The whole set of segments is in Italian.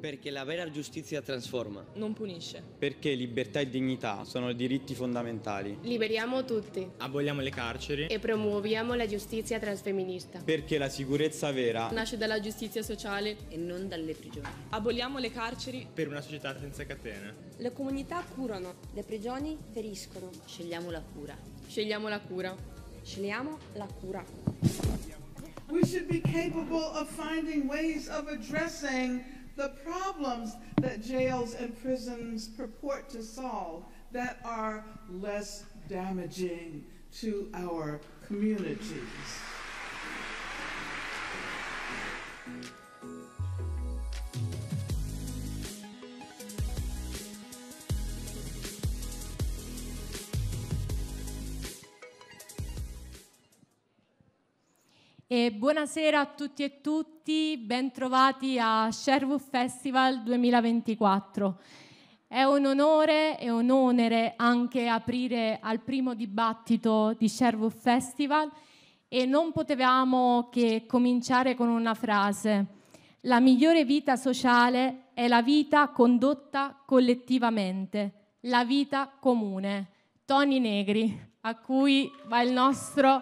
Perché la vera giustizia trasforma. Non punisce. Perché libertà e dignità sono diritti fondamentali. Liberiamo tutti. Aboliamo le carceri. E promuoviamo la giustizia transfemminista. Perché la sicurezza vera nasce dalla giustizia sociale e non dalle prigioni. Aboliamo le carceri per una società senza catene. Le comunità curano, le prigioni feriscono. Scegliamo la cura. Scegliamo la cura. Scegliamo la cura. we should be capable of finding ways of addressing the problems that jails and prisons purport to solve that are less damaging to our communities. E buonasera a tutti e tutti, bentrovati a Sherwood Festival 2024. È un onore e un onere anche aprire al primo dibattito di Sherwood Festival e non potevamo che cominciare con una frase. La migliore vita sociale è la vita condotta collettivamente, la vita comune. Toni Negri, a cui va il nostro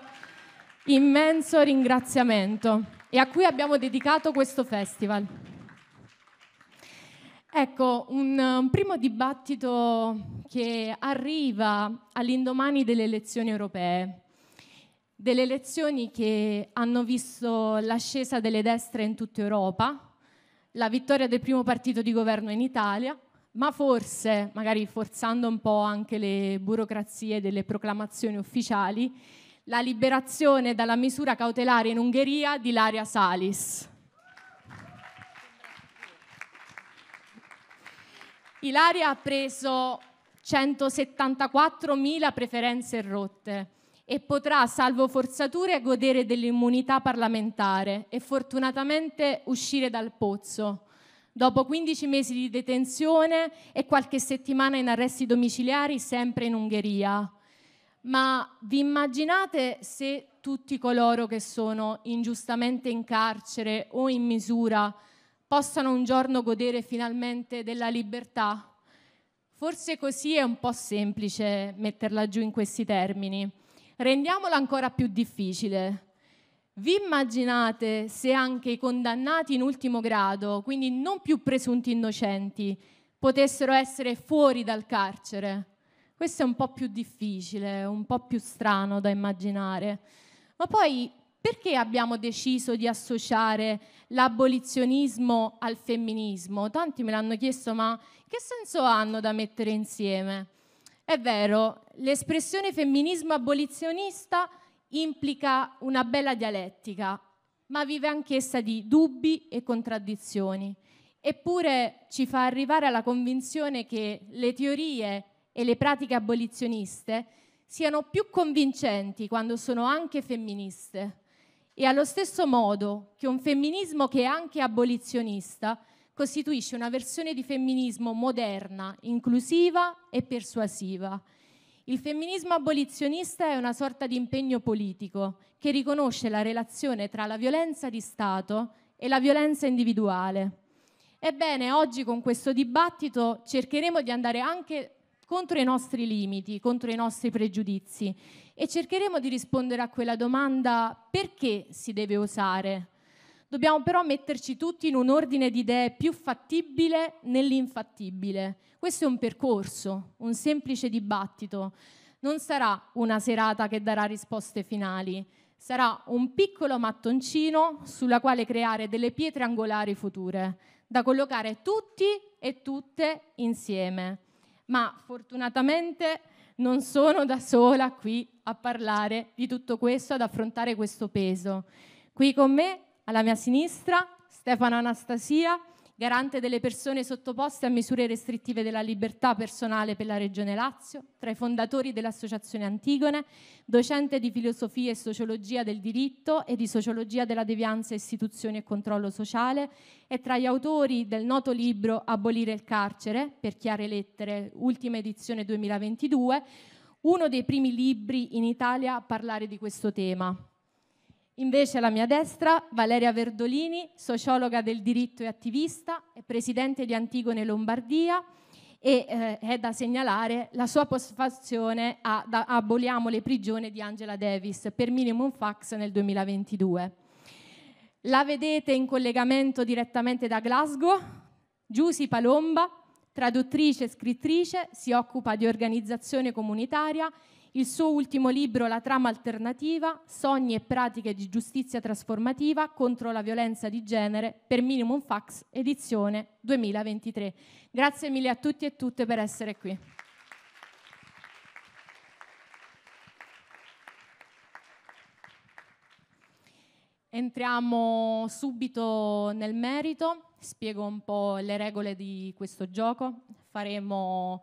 immenso ringraziamento e a cui abbiamo dedicato questo festival. Ecco, un, un primo dibattito che arriva all'indomani delle elezioni europee, delle elezioni che hanno visto l'ascesa delle destre in tutta Europa, la vittoria del primo partito di governo in Italia, ma forse, magari forzando un po' anche le burocrazie delle proclamazioni ufficiali, la liberazione dalla misura cautelare in Ungheria di Laria Salis. Ilaria ha preso 174.000 preferenze rotte e potrà, salvo forzature, godere dell'immunità parlamentare e fortunatamente uscire dal pozzo. Dopo 15 mesi di detenzione e qualche settimana in arresti domiciliari, sempre in Ungheria ma vi immaginate se tutti coloro che sono ingiustamente in carcere o in misura possano un giorno godere finalmente della libertà? Forse così è un po' semplice metterla giù in questi termini. Rendiamola ancora più difficile. Vi immaginate se anche i condannati in ultimo grado, quindi non più presunti innocenti, potessero essere fuori dal carcere? Questo è un po' più difficile, un po' più strano da immaginare. Ma poi perché abbiamo deciso di associare l'abolizionismo al femminismo? Tanti me l'hanno chiesto, ma che senso hanno da mettere insieme? È vero, l'espressione femminismo abolizionista implica una bella dialettica, ma vive anch'essa di dubbi e contraddizioni. Eppure ci fa arrivare alla convinzione che le teorie e le pratiche abolizioniste siano più convincenti quando sono anche femministe e allo stesso modo che un femminismo che è anche abolizionista costituisce una versione di femminismo moderna, inclusiva e persuasiva. Il femminismo abolizionista è una sorta di impegno politico che riconosce la relazione tra la violenza di Stato e la violenza individuale. Ebbene, oggi con questo dibattito cercheremo di andare anche contro i nostri limiti, contro i nostri pregiudizi e cercheremo di rispondere a quella domanda perché si deve osare. Dobbiamo però metterci tutti in un ordine di idee più fattibile nell'infattibile. Questo è un percorso, un semplice dibattito. Non sarà una serata che darà risposte finali, sarà un piccolo mattoncino sulla quale creare delle pietre angolari future, da collocare tutti e tutte insieme ma fortunatamente non sono da sola qui a parlare di tutto questo, ad affrontare questo peso. Qui con me, alla mia sinistra, Stefano Anastasia, garante delle persone sottoposte a misure restrittive della libertà personale per la Regione Lazio, tra i fondatori dell'Associazione Antigone, docente di filosofia e sociologia del diritto e di sociologia della devianza, istituzioni e controllo sociale, e tra gli autori del noto libro Abolire il carcere, per chiare lettere, ultima edizione 2022, uno dei primi libri in Italia a parlare di questo tema, Invece alla mia destra Valeria Verdolini, sociologa del diritto e attivista, è presidente di Antigone Lombardia e eh, è da segnalare la sua posfazione a, da, Aboliamo le prigioni di Angela Davis per minimum fax nel 2022. La vedete in collegamento direttamente da Glasgow, Giusy Palomba, traduttrice e scrittrice, si occupa di organizzazione comunitaria il suo ultimo libro La trama alternativa, sogni e pratiche di giustizia trasformativa contro la violenza di genere per Minimum Fax, edizione 2023. Grazie mille a tutti e tutte per essere qui. Entriamo subito nel merito, spiego un po' le regole di questo gioco, faremo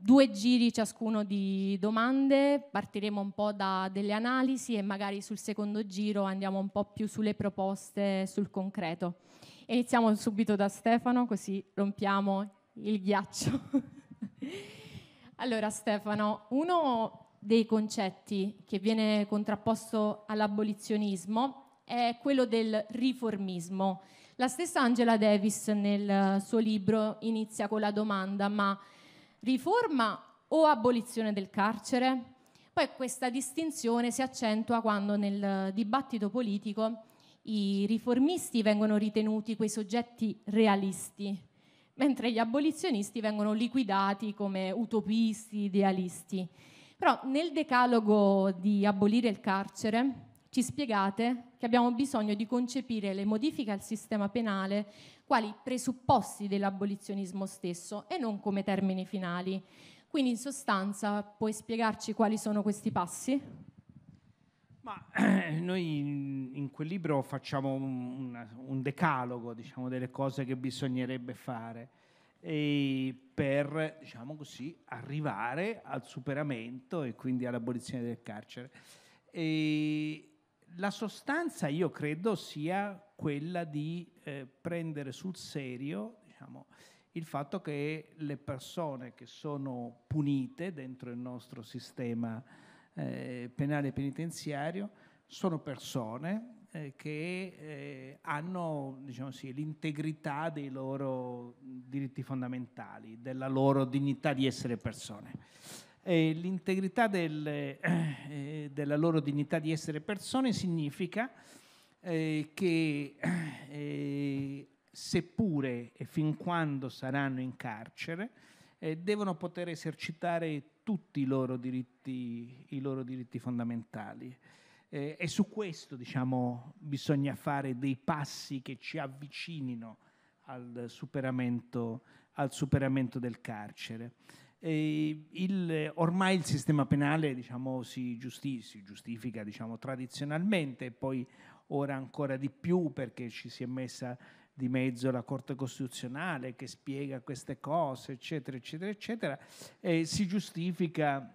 due giri ciascuno di domande, partiremo un po' da delle analisi e magari sul secondo giro andiamo un po' più sulle proposte, sul concreto. Iniziamo subito da Stefano, così rompiamo il ghiaccio. allora Stefano, uno dei concetti che viene contrapposto all'abolizionismo è quello del riformismo. La stessa Angela Davis nel suo libro inizia con la domanda, ma riforma o abolizione del carcere? Poi questa distinzione si accentua quando nel dibattito politico i riformisti vengono ritenuti quei soggetti realisti, mentre gli abolizionisti vengono liquidati come utopisti, idealisti. Però nel decalogo di abolire il carcere ci spiegate che abbiamo bisogno di concepire le modifiche al sistema penale quali presupposti dell'abolizionismo stesso e non come termini finali. Quindi in sostanza puoi spiegarci quali sono questi passi? Ma, noi in, quel libro facciamo un, un decalogo diciamo, delle cose che bisognerebbe fare per diciamo così, arrivare al superamento e quindi all'abolizione del carcere. E la sostanza io credo sia quella di eh, prendere sul serio diciamo, il fatto che le persone che sono punite dentro il nostro sistema eh, penale penitenziario sono persone eh, che eh, hanno diciamo sì, l'integrità dei loro diritti fondamentali, della loro dignità di essere persone. E l'integrità del, eh, eh, della loro dignità di essere persone significa eh, che eh, seppure e fin quando saranno in carcere eh, devono poter esercitare tutti i loro diritti, i loro diritti fondamentali. Eh, e su questo diciamo, bisogna fare dei passi che ci avvicinino al superamento, al superamento del carcere. Il, ormai il sistema penale diciamo, si, giusti, si, giustifica diciamo, tradizionalmente e poi ora ancora di più perché ci si è messa di mezzo la Corte Costituzionale che spiega queste cose, eccetera, eccetera, eccetera, eh, si giustifica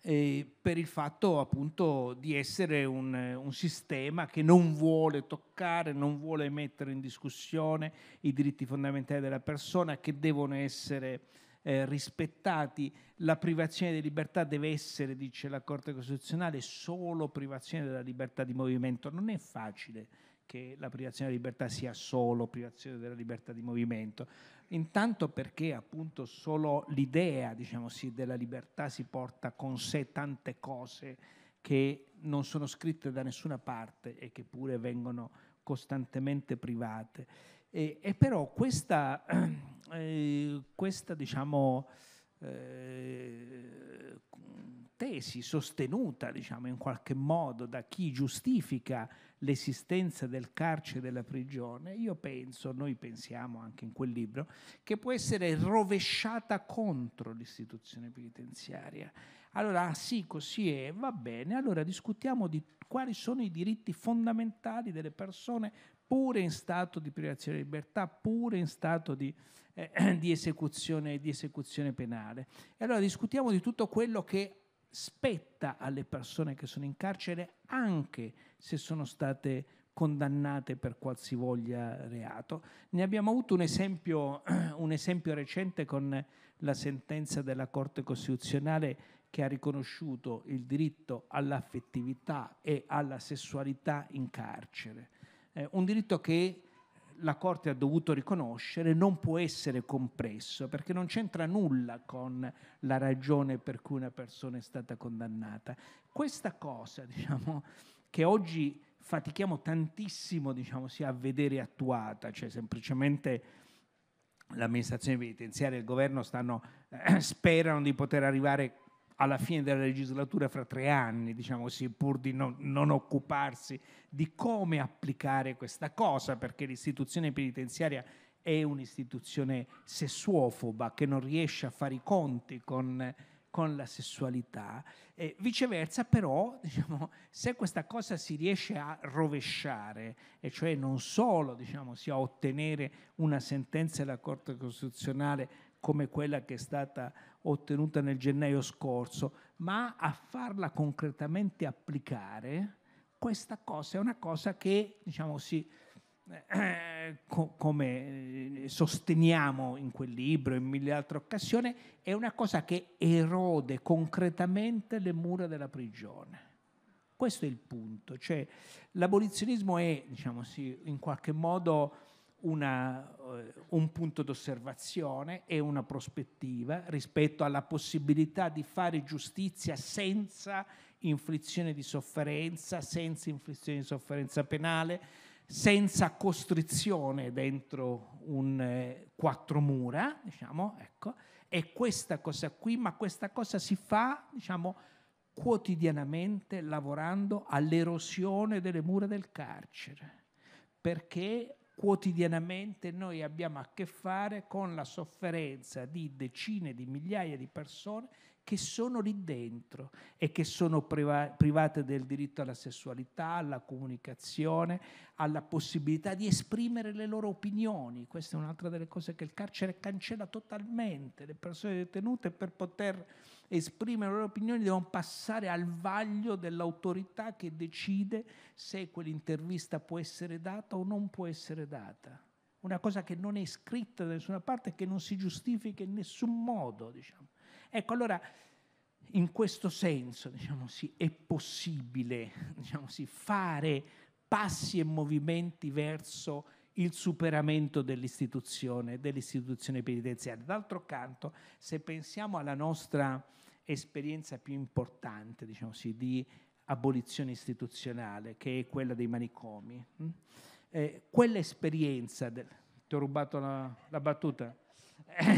eh, per il fatto appunto di essere un, un, sistema che non vuole toccare, non vuole mettere in discussione i diritti fondamentali della persona che devono essere eh, rispettati, la privazione di libertà deve essere, dice la Corte Costituzionale, solo privazione della libertà di movimento. Non è facile che la privazione della libertà sia solo privazione della libertà di movimento, intanto perché appunto solo l'idea, diciamo sì, della libertà si porta con sé tante cose che non sono scritte da nessuna parte e che pure vengono costantemente private. E, e però questa Eh, questa diciamo, eh, tesi sostenuta diciamo, in qualche modo da chi giustifica l'esistenza del carcere e della prigione, io penso, noi pensiamo anche in quel libro, che può essere rovesciata contro l'istituzione penitenziaria. Allora, ah, sì, così è, va bene, allora discutiamo di quali sono i diritti fondamentali delle persone pure in stato di privazione di libertà, pure in stato di, eh, di, esecuzione, di esecuzione penale. E allora discutiamo di tutto quello che spetta alle persone che sono in carcere anche se sono state condannate per qualsivoglia reato. Ne abbiamo avuto un esempio, un esempio recente con la sentenza della Corte Costituzionale che ha riconosciuto il diritto all'affettività e alla sessualità in carcere eh, un diritto che la Corte ha dovuto riconoscere non può essere compresso perché non c'entra nulla con la ragione per cui una persona è stata condannata. Questa cosa, diciamo, che oggi fatichiamo tantissimo, diciamo, sia a vedere attuata, cioè semplicemente l'amministrazione penitenziaria e il governo stanno, eh, sperano di poter arrivare alla fine della legislatura fra tre anni, diciamo così, pur di non, non occuparsi di come applicare questa cosa, perché l'istituzione penitenziaria è un'istituzione sessuofoba che non riesce a fare i conti con, con la sessualità. Eh, viceversa, però, diciamo, se questa cosa si riesce a rovesciare, e cioè non solo diciamo, si a ottenere una sentenza della Corte Costituzionale come quella che è stata ottenuta nel gennaio scorso, ma a farla concretamente applicare, questa cosa è una cosa che, diciamo sì, eh, co- come eh, sosteniamo in quel libro e in mille altre occasioni, è una cosa che erode concretamente le mura della prigione. Questo è il punto, cioè l'abolizionismo è, diciamo sì, in qualche modo una, eh, un punto d'osservazione e una prospettiva rispetto alla possibilità di fare giustizia senza inflizione di sofferenza, senza inflizione di sofferenza penale, senza costrizione dentro un eh, quattro mura, diciamo, ecco, è questa cosa qui, ma questa cosa si fa, diciamo, quotidianamente lavorando all'erosione delle mura del carcere, perché quotidianamente noi abbiamo a che fare con la sofferenza di decine di migliaia di persone che sono lì dentro e che sono priva- private del diritto alla sessualità, alla comunicazione, alla possibilità di esprimere le loro opinioni. Questa è un'altra delle cose che il carcere cancella totalmente. Le persone detenute per poter esprimere le loro opinioni devono passare al vaglio dell'autorità che decide se quell'intervista può essere data o non può essere data. Una cosa che non è scritta da nessuna parte e che non si giustifica in nessun modo, diciamo. Ecco, allora, in questo senso, diciamo sì, è possibile diciamo sì, fare passi e movimenti verso il superamento dell'istituzione, dell'istituzione penitenziaria. D'altro canto, se pensiamo alla nostra esperienza più importante, diciamo sì, di abolizione istituzionale, che è quella dei manicomi, hm? eh, quell'esperienza... Del... Ti ho rubato la, la battuta?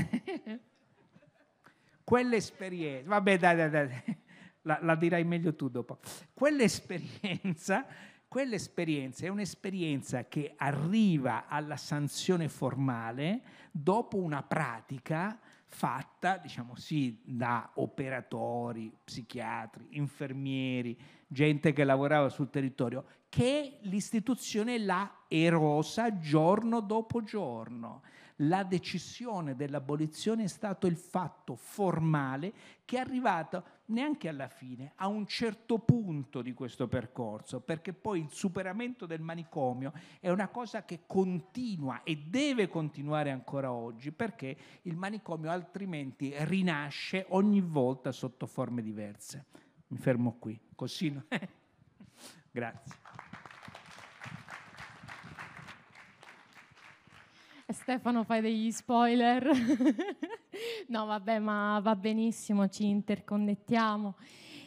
quell'esperienza, vabbè dai dai dai, la, la dirai meglio tu dopo, quell'esperienza, quell'esperienza è un'esperienza che arriva alla sanzione formale dopo una pratica fatta, diciamo sì, da operatori, psichiatri, infermieri, gente che lavorava sul territorio, che l'istituzione l'ha erosa giorno dopo giorno la decisione dell'abolizione è stato il fatto formale che è arrivato neanche alla fine, a un certo punto di questo percorso, perché poi il superamento del manicomio è una cosa che continua e deve continuare ancora oggi, perché il manicomio altrimenti rinasce ogni volta sotto forme diverse. Mi fermo qui, così. Grazie. Stefano fai degli spoiler. no, vabbè, ma va benissimo, ci interconnettiamo.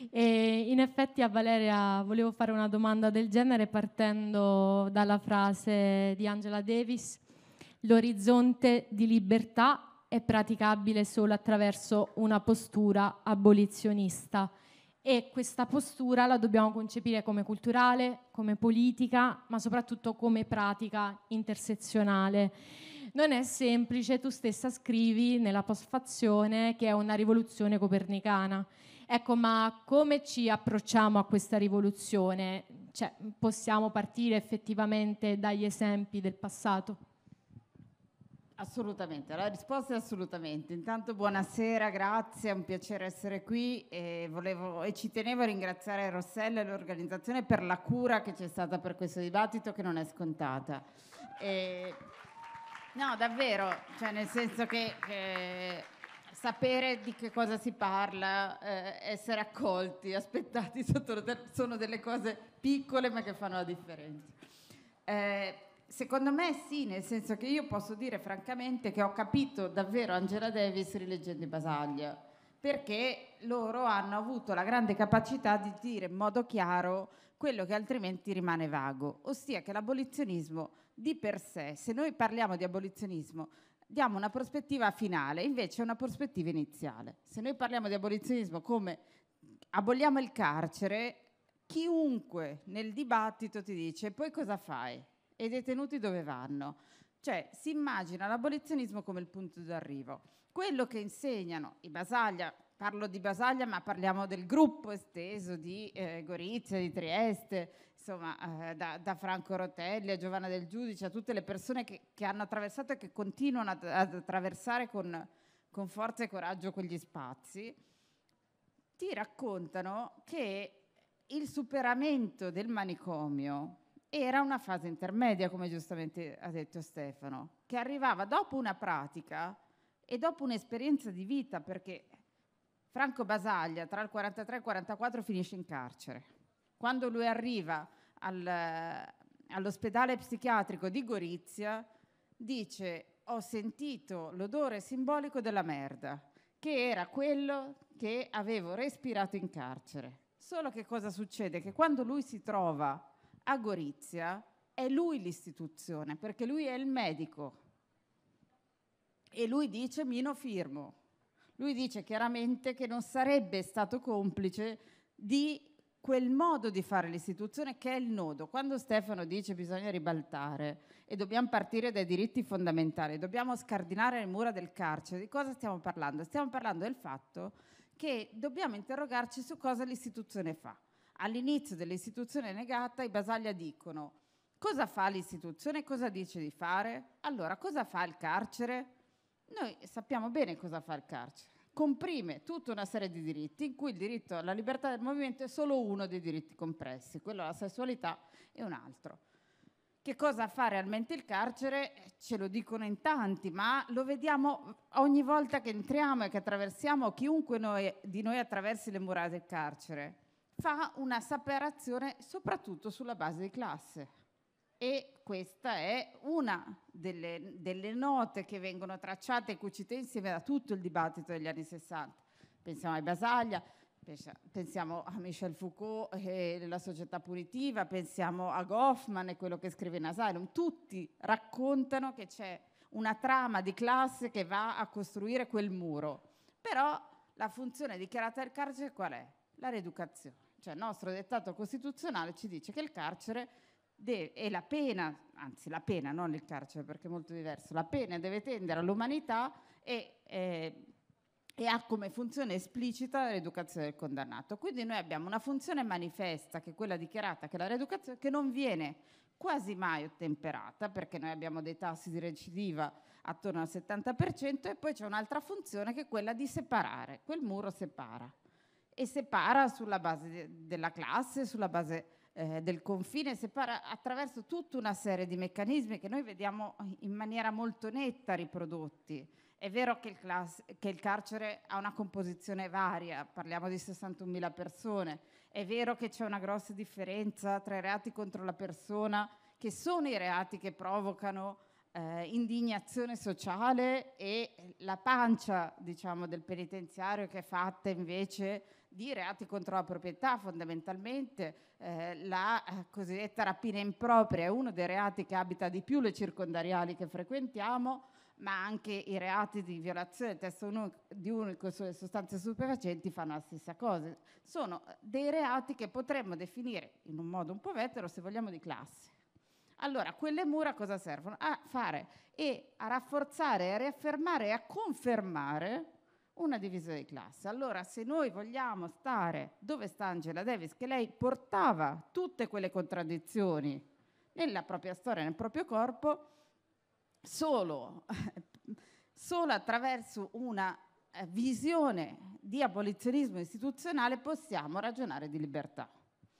E in effetti a Valeria volevo fare una domanda del genere partendo dalla frase di Angela Davis, l'orizzonte di libertà è praticabile solo attraverso una postura abolizionista e questa postura la dobbiamo concepire come culturale, come politica, ma soprattutto come pratica intersezionale. Non è semplice, tu stessa scrivi nella postfazione che è una rivoluzione copernicana. Ecco, ma come ci approcciamo a questa rivoluzione? Cioè, possiamo partire effettivamente dagli esempi del passato? Assolutamente, la risposta è assolutamente. Intanto buonasera, grazie, è un piacere essere qui e, volevo, e ci tenevo a ringraziare Rossella e l'organizzazione per la cura che c'è stata per questo dibattito che non è scontata. E... No, davvero, cioè nel senso che, che sapere di che cosa si parla, eh, essere accolti, aspettati sotto sono delle cose piccole ma che fanno la differenza. Eh, secondo me sì, nel senso che io posso dire francamente che ho capito davvero Angela Davis rileggendo i Basaglia, perché loro hanno avuto la grande capacità di dire in modo chiaro quello che altrimenti rimane vago, ossia che l'abolizionismo di per sé, se noi parliamo di abolizionismo, diamo una prospettiva finale, invece è una prospettiva iniziale. Se noi parliamo di abolizionismo come aboliamo il carcere, chiunque nel dibattito ti dice poi cosa fai e i detenuti dove vanno. Cioè si immagina l'abolizionismo come il punto d'arrivo. Quello che insegnano i Basaglia, parlo di Basaglia, ma parliamo del gruppo esteso di eh, Gorizia, di Trieste, insomma, eh, da, da, Franco Rotelli a Giovanna del Giudice, a tutte le persone che, che hanno attraversato e che continuano ad, ad attraversare con, con, forza e coraggio quegli spazi, ti raccontano che il superamento del manicomio era una fase intermedia, come giustamente ha detto Stefano, che arrivava dopo una pratica e dopo un'esperienza di vita, perché Franco Basaglia tra il 43 e il 44 finisce in carcere. Quando lui arriva al, eh, all'ospedale psichiatrico di Gorizia, dice ho sentito l'odore simbolico della merda, che era quello che avevo respirato in carcere. Solo che cosa succede? Che quando lui si trova a Gorizia, è lui l'istituzione, perché lui è il medico. E lui dice Mino firmo. Lui dice chiaramente che non sarebbe stato complice di quel modo di fare l'istituzione che è il nodo. Quando Stefano dice che bisogna ribaltare e dobbiamo partire dai diritti fondamentali, dobbiamo scardinare le mura del carcere, di cosa stiamo parlando? Stiamo parlando del fatto che dobbiamo interrogarci su cosa l'istituzione fa. All'inizio dell'istituzione negata i basaglia dicono cosa fa l'istituzione, cosa dice di fare, allora cosa fa il carcere, noi sappiamo bene cosa fa il carcere. Comprime tutta una serie di diritti in cui il diritto alla libertà del movimento è solo uno dei diritti compressi, quello alla sessualità è un altro. Che cosa fa realmente il carcere? Eh, ce lo dicono in tanti, ma lo vediamo ogni volta che entriamo e che attraversiamo, chiunque noi, di noi attraversi le mura del carcere. Fa una separazione soprattutto sulla base di classe e questa è una delle, delle note che vengono tracciate e cucite insieme da tutto il dibattito degli anni 60. Pensiamo ai Basaglia, pensiamo a Michel Foucault e eh, la società punitiva, pensiamo a Goffman e quello che scrive in Asylum, tutti raccontano che c'è una trama di classe che va a costruire quel muro. Però la funzione dichiarata del carcere qual è? La rieducazione. Cioè il nostro dettato costituzionale ci dice che il carcere De- e la pena, anzi la pena, non il carcere perché è molto diverso, la pena deve tendere all'umanità e, eh, e ha come funzione esplicita l'educazione del condannato. Quindi noi abbiamo una funzione manifesta, che è quella dichiarata, che è la rieducazione, che non viene quasi mai ottemperata, perché noi abbiamo dei tassi di recidiva attorno al 70%, e poi c'è un'altra funzione che è quella di separare, quel muro separa. E separa sulla base della classe, sulla base eh, del confine, separa attraverso tutta una serie di meccanismi che noi vediamo in maniera molto netta riprodotti. È vero che il, class- che il carcere ha una composizione varia, parliamo di 61.000 persone, è vero che c'è una grossa differenza tra i reati contro la persona, che sono i reati che provocano eh, indignazione sociale e la pancia diciamo, del penitenziario che è fatta invece di reati contro la proprietà fondamentalmente eh, la eh, cosiddetta rapina impropria è uno dei reati che abita di più le circondariali che frequentiamo ma anche i reati di violazione del testo unico, di unico sulle sostanze stupefacenti fanno la stessa cosa sono eh, dei reati che potremmo definire in un modo un po' vetero se vogliamo di classe allora, quelle mura cosa servono? A fare e a rafforzare, a riaffermare e a confermare una divisione di classe. Allora, se noi vogliamo stare dove sta Angela Davis, che lei portava tutte quelle contraddizioni nella propria storia, nel proprio corpo, solo, solo attraverso una eh, visione di abolizionismo istituzionale possiamo ragionare di libertà.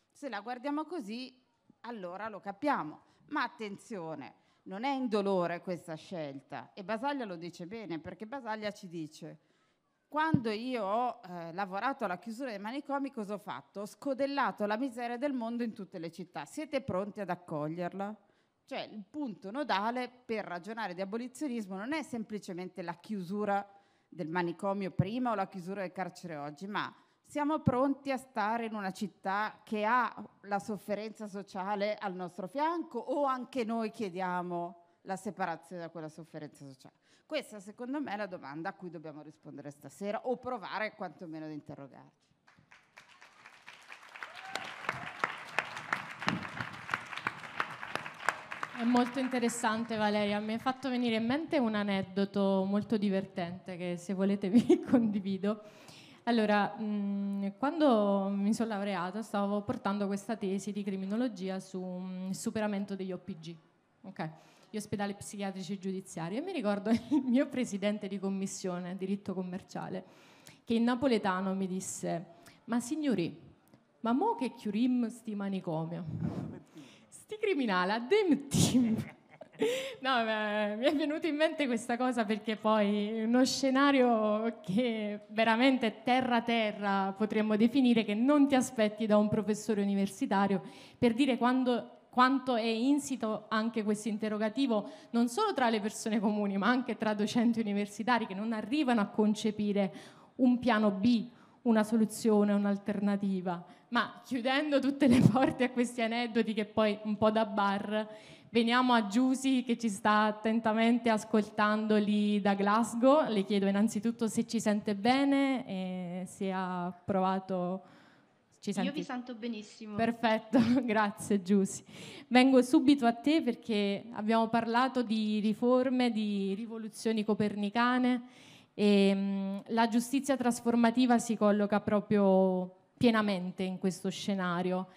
Se la guardiamo così, allora lo capiamo. Ma attenzione, non è indolore questa scelta e Basaglia lo dice bene perché Basaglia ci dice quando io ho eh, lavorato alla chiusura dei manicomi cosa ho fatto? Ho scodellato la miseria del mondo in tutte le città, siete pronti ad accoglierla? Cioè il punto nodale per ragionare di abolizionismo non è semplicemente la chiusura del manicomio prima o la chiusura del carcere oggi, ma siamo pronti a stare in una città che ha la sofferenza sociale al nostro fianco o anche noi chiediamo la separazione da quella sofferenza sociale? Questa secondo me è la domanda a cui dobbiamo rispondere stasera o provare quantomeno ad interrogarci. È molto interessante Valeria, mi ha fatto venire in mente un aneddoto molto divertente che se volete vi condivido. Allora, mh, mm, quando mi sono laureata stavo portando questa tesi di criminologia sul mm, superamento degli OPG, okay, gli ospedali psichiatrici giudiziari, e mi ricordo il mio presidente di commissione diritto commerciale, che in napoletano mi disse, ma signori, ma mo che chiurim sti manicomio? Sti criminali, a ademtim! No, beh, mi è venuto in mente questa cosa perché poi uno scenario che veramente terra terra potremmo definire che non ti aspetti da un professore universitario per dire quando, quanto è insito anche questo interrogativo non solo tra le persone comuni ma anche tra docenti universitari che non arrivano a concepire un piano B, una soluzione, un'alternativa. Ma chiudendo tutte le porte a questi aneddoti che poi un po' da bar Veniamo a Giusy che ci sta attentamente ascoltando lì da Glasgow. Le chiedo innanzitutto se ci sente bene e se ha provato... Ci senti? Io vi sento benissimo. Perfetto, grazie Giusy. Vengo subito a te perché abbiamo parlato di riforme, di rivoluzioni copernicane e mm, la giustizia trasformativa si colloca proprio pienamente in questo scenario.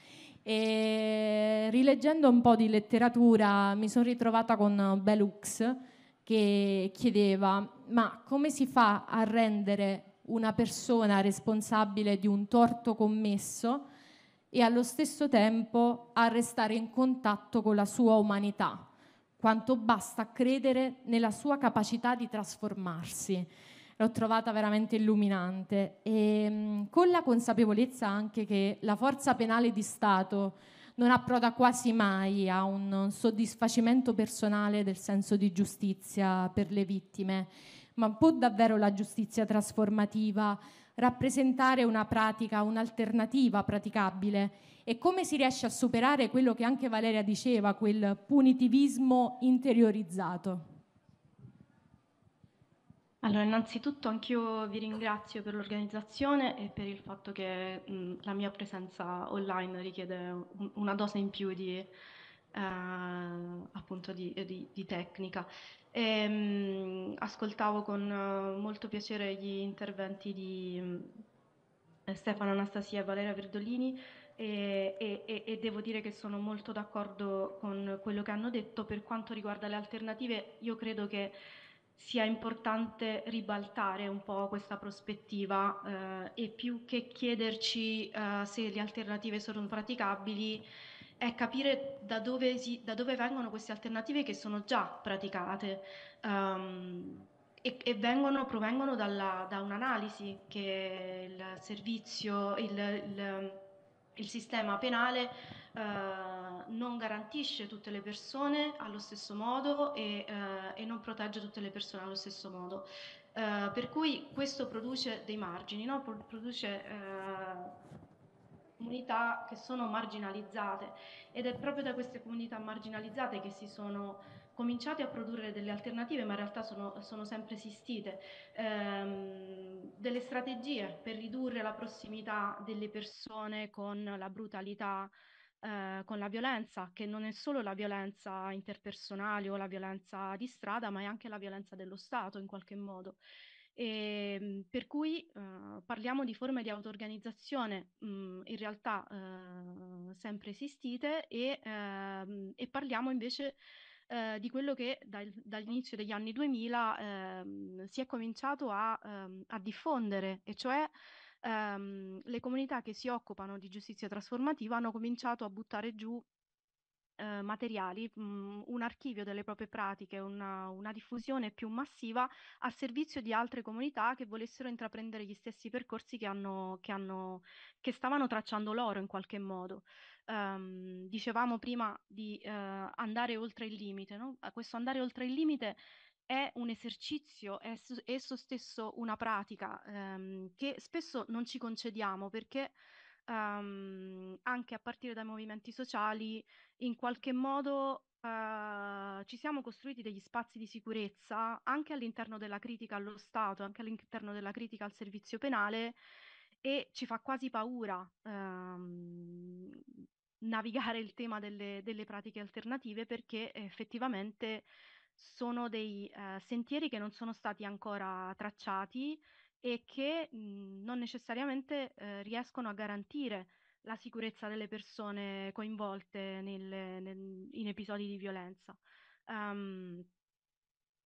E rileggendo un po' di letteratura mi sono ritrovata con Belux che chiedeva ma come si fa a rendere una persona responsabile di un torto commesso e allo stesso tempo a restare in contatto con la sua umanità, quanto basta credere nella sua capacità di trasformarsi l'ho trovata veramente illuminante e ehm, con la consapevolezza anche che la forza penale di Stato non approda quasi mai a un soddisfacimento personale del senso di giustizia per le vittime, ma può davvero la giustizia trasformativa rappresentare una pratica, un'alternativa praticabile e come si riesce a superare quello che anche Valeria diceva, quel punitivismo interiorizzato? Allora, innanzitutto anch'io vi ringrazio per l'organizzazione e per il fatto che mh, la mia presenza online richiede un, una dose in più di, eh, appunto di, di, di tecnica. E, ehm, mh, ascoltavo con molto piacere gli interventi di mh, Stefano Anastasia e Valeria Verdolini e, e, e devo dire che sono molto d'accordo con quello che hanno detto. Per quanto riguarda le alternative, io credo che sia importante ribaltare un po' questa prospettiva eh, e più che chiederci eh, se le alternative sono praticabili, è capire da dove, si, da dove vengono queste alternative che sono già praticate. Um, e, e vengono, provengono dalla, da un'analisi che il servizio, il, il, il sistema penale eh, non garantisce tutte le persone allo stesso modo e, eh, e non protegge tutte le persone allo stesso modo. Uh, per cui questo produce dei margini, no? produce uh, comunità che sono marginalizzate ed è proprio da queste comunità marginalizzate che si sono cominciate a produrre delle alternative, ma in realtà sono, sono sempre esistite, um, delle strategie per ridurre la prossimità delle persone con la brutalità eh, con la violenza, che non è solo la violenza interpersonale o la violenza di strada, ma è anche la violenza dello Stato in qualche modo. E, ehm, per cui eh, parliamo di forme di auto-organizzazione mh, mm, in realtà eh, sempre esistite e, eh, e parliamo invece eh, di quello che dal, dall'inizio degli anni 2000 ehm, si è cominciato a, ehm, a diffondere, e cioè ehm, le comunità che si occupano di giustizia trasformativa hanno cominciato a buttare giù eh, materiali, mh, mm, un archivio delle proprie pratiche, una, una, diffusione più massiva a servizio di altre comunità che volessero intraprendere gli stessi percorsi che, hanno, che, hanno, che stavano tracciando loro in qualche modo. Um, dicevamo prima di uh, andare oltre il limite, no? questo andare oltre il limite è un esercizio, è esso stesso una pratica ehm, che spesso non ci concediamo perché ehm, anche a partire dai movimenti sociali in qualche modo eh, ci siamo costruiti degli spazi di sicurezza anche all'interno della critica allo Stato, anche all'interno della critica al servizio penale e ci fa quasi paura ehm, navigare il tema delle, delle pratiche alternative perché effettivamente sono dei eh, sentieri che non sono stati ancora tracciati e che mh, mm, non necessariamente eh, riescono a garantire la sicurezza delle persone coinvolte nel, nel, in episodi di violenza. Um,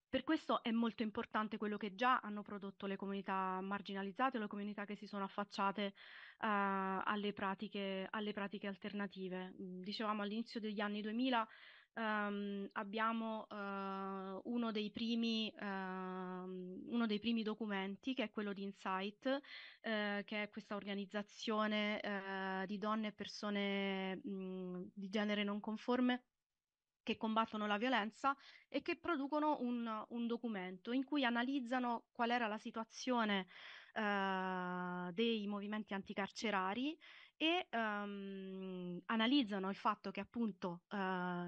per questo è molto importante quello che già hanno prodotto le comunità marginalizzate o le comunità che si sono affacciate uh, alle, pratiche, alle, pratiche, alternative. Mm, dicevamo all'inizio degli anni 2000 um, abbiamo uh, uno, dei primi, uh, uno, dei primi, documenti che è quello di Insight, uh, che è questa organizzazione eh, di donne e persone mh, mm, di genere non conforme che combattono la violenza e che producono un, un, documento in cui analizzano qual era la situazione eh, dei movimenti anticarcerari e um, analizzano il fatto che appunto uh,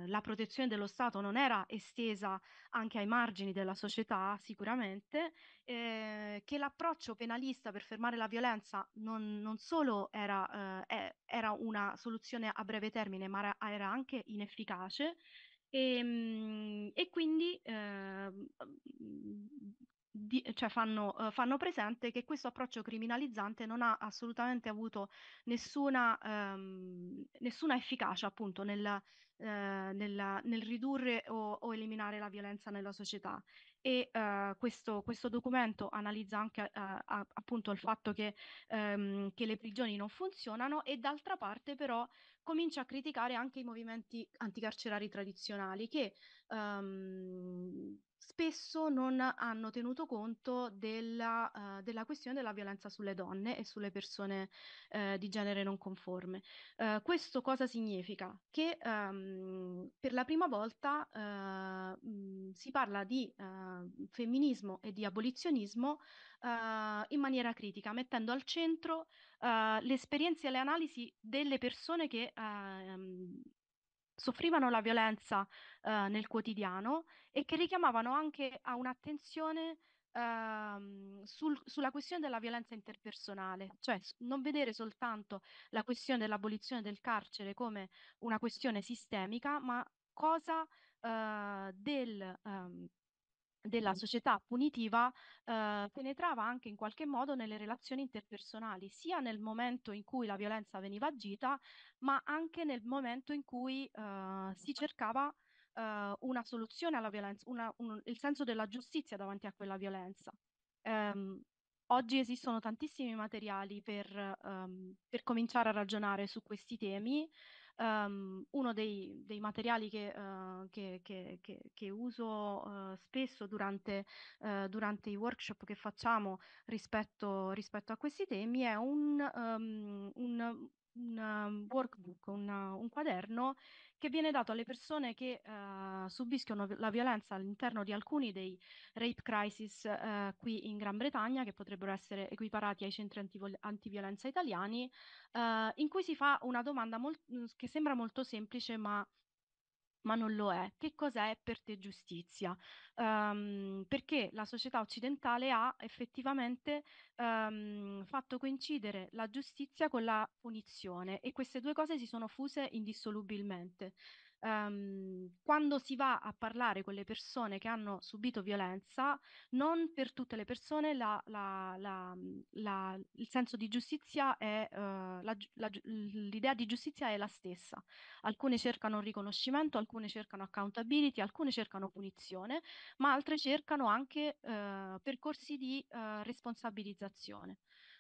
la protezione dello Stato non era estesa anche ai margini della società sicuramente, eh, che l'approccio penalista per fermare la violenza non, non solo era, eh, era, una soluzione a breve termine ma era, era anche inefficace e, ehm, e quindi eh, di, eh, cioè fanno, uh, fanno, presente che questo approccio criminalizzante non ha assolutamente avuto nessuna, um, nessuna efficacia appunto nel, uh, eh, nel, nel ridurre o, o, eliminare la violenza nella società. E uh, questo, questo, documento analizza anche appunto il fatto che, um, che le prigioni non funzionano e d'altra parte però comincia a criticare anche i movimenti anticarcerari tradizionali che um, spesso non hanno tenuto conto della, uh, della, questione della violenza sulle donne e sulle persone uh, di genere non conforme. Uh, questo cosa significa? Che um, per la prima volta mh, si parla di femminismo e di abolizionismo uh, in maniera critica, mettendo al centro uh, le esperienze e le analisi delle persone che uh, soffrivano la violenza uhm, nel quotidiano e che richiamavano anche a un'attenzione Uh, sul, sulla questione della violenza interpersonale, cioè non vedere soltanto la questione dell'abolizione del carcere come una questione sistemica, ma cosa uh, del um, della società punitiva eh, penetrava anche in qualche modo nelle relazioni interpersonali, sia nel momento in cui la violenza veniva agita, ma anche nel momento in cui eh, si cercava eh, una soluzione alla violenza, una, un, il senso della giustizia davanti a quella violenza. Um, oggi esistono tantissimi materiali per, um, per cominciare a ragionare su questi temi um, uno dei, dei, materiali che, uh, che, che, che uso uh, spesso durante, uh, durante, i workshop che facciamo rispetto, rispetto a questi temi è un, um, un, un workbook, una, un quaderno che viene dato alle persone che eh, subiscono la violenza all'interno di alcuni dei rape crisis eh, qui in Gran Bretagna, che potrebbero essere equiparati ai centri antivol- antiviolenza italiani, eh, in cui si fa una domanda molt- che sembra molto semplice, ma ma non lo è. Che cosa è per te giustizia? Um, perché la società occidentale ha effettivamente um, fatto coincidere la giustizia con la punizione e queste due cose si sono fuse indissolubilmente ehm, quando si va a parlare con le persone che hanno subito violenza, non per tutte le persone la, la, la, il senso di giustizia è, eh, l'idea di giustizia è la stessa. Alcune cercano riconoscimento, alcune cercano accountability, alcune cercano punizione, ma altre cercano anche eh, percorsi di eh, responsabilizzazione.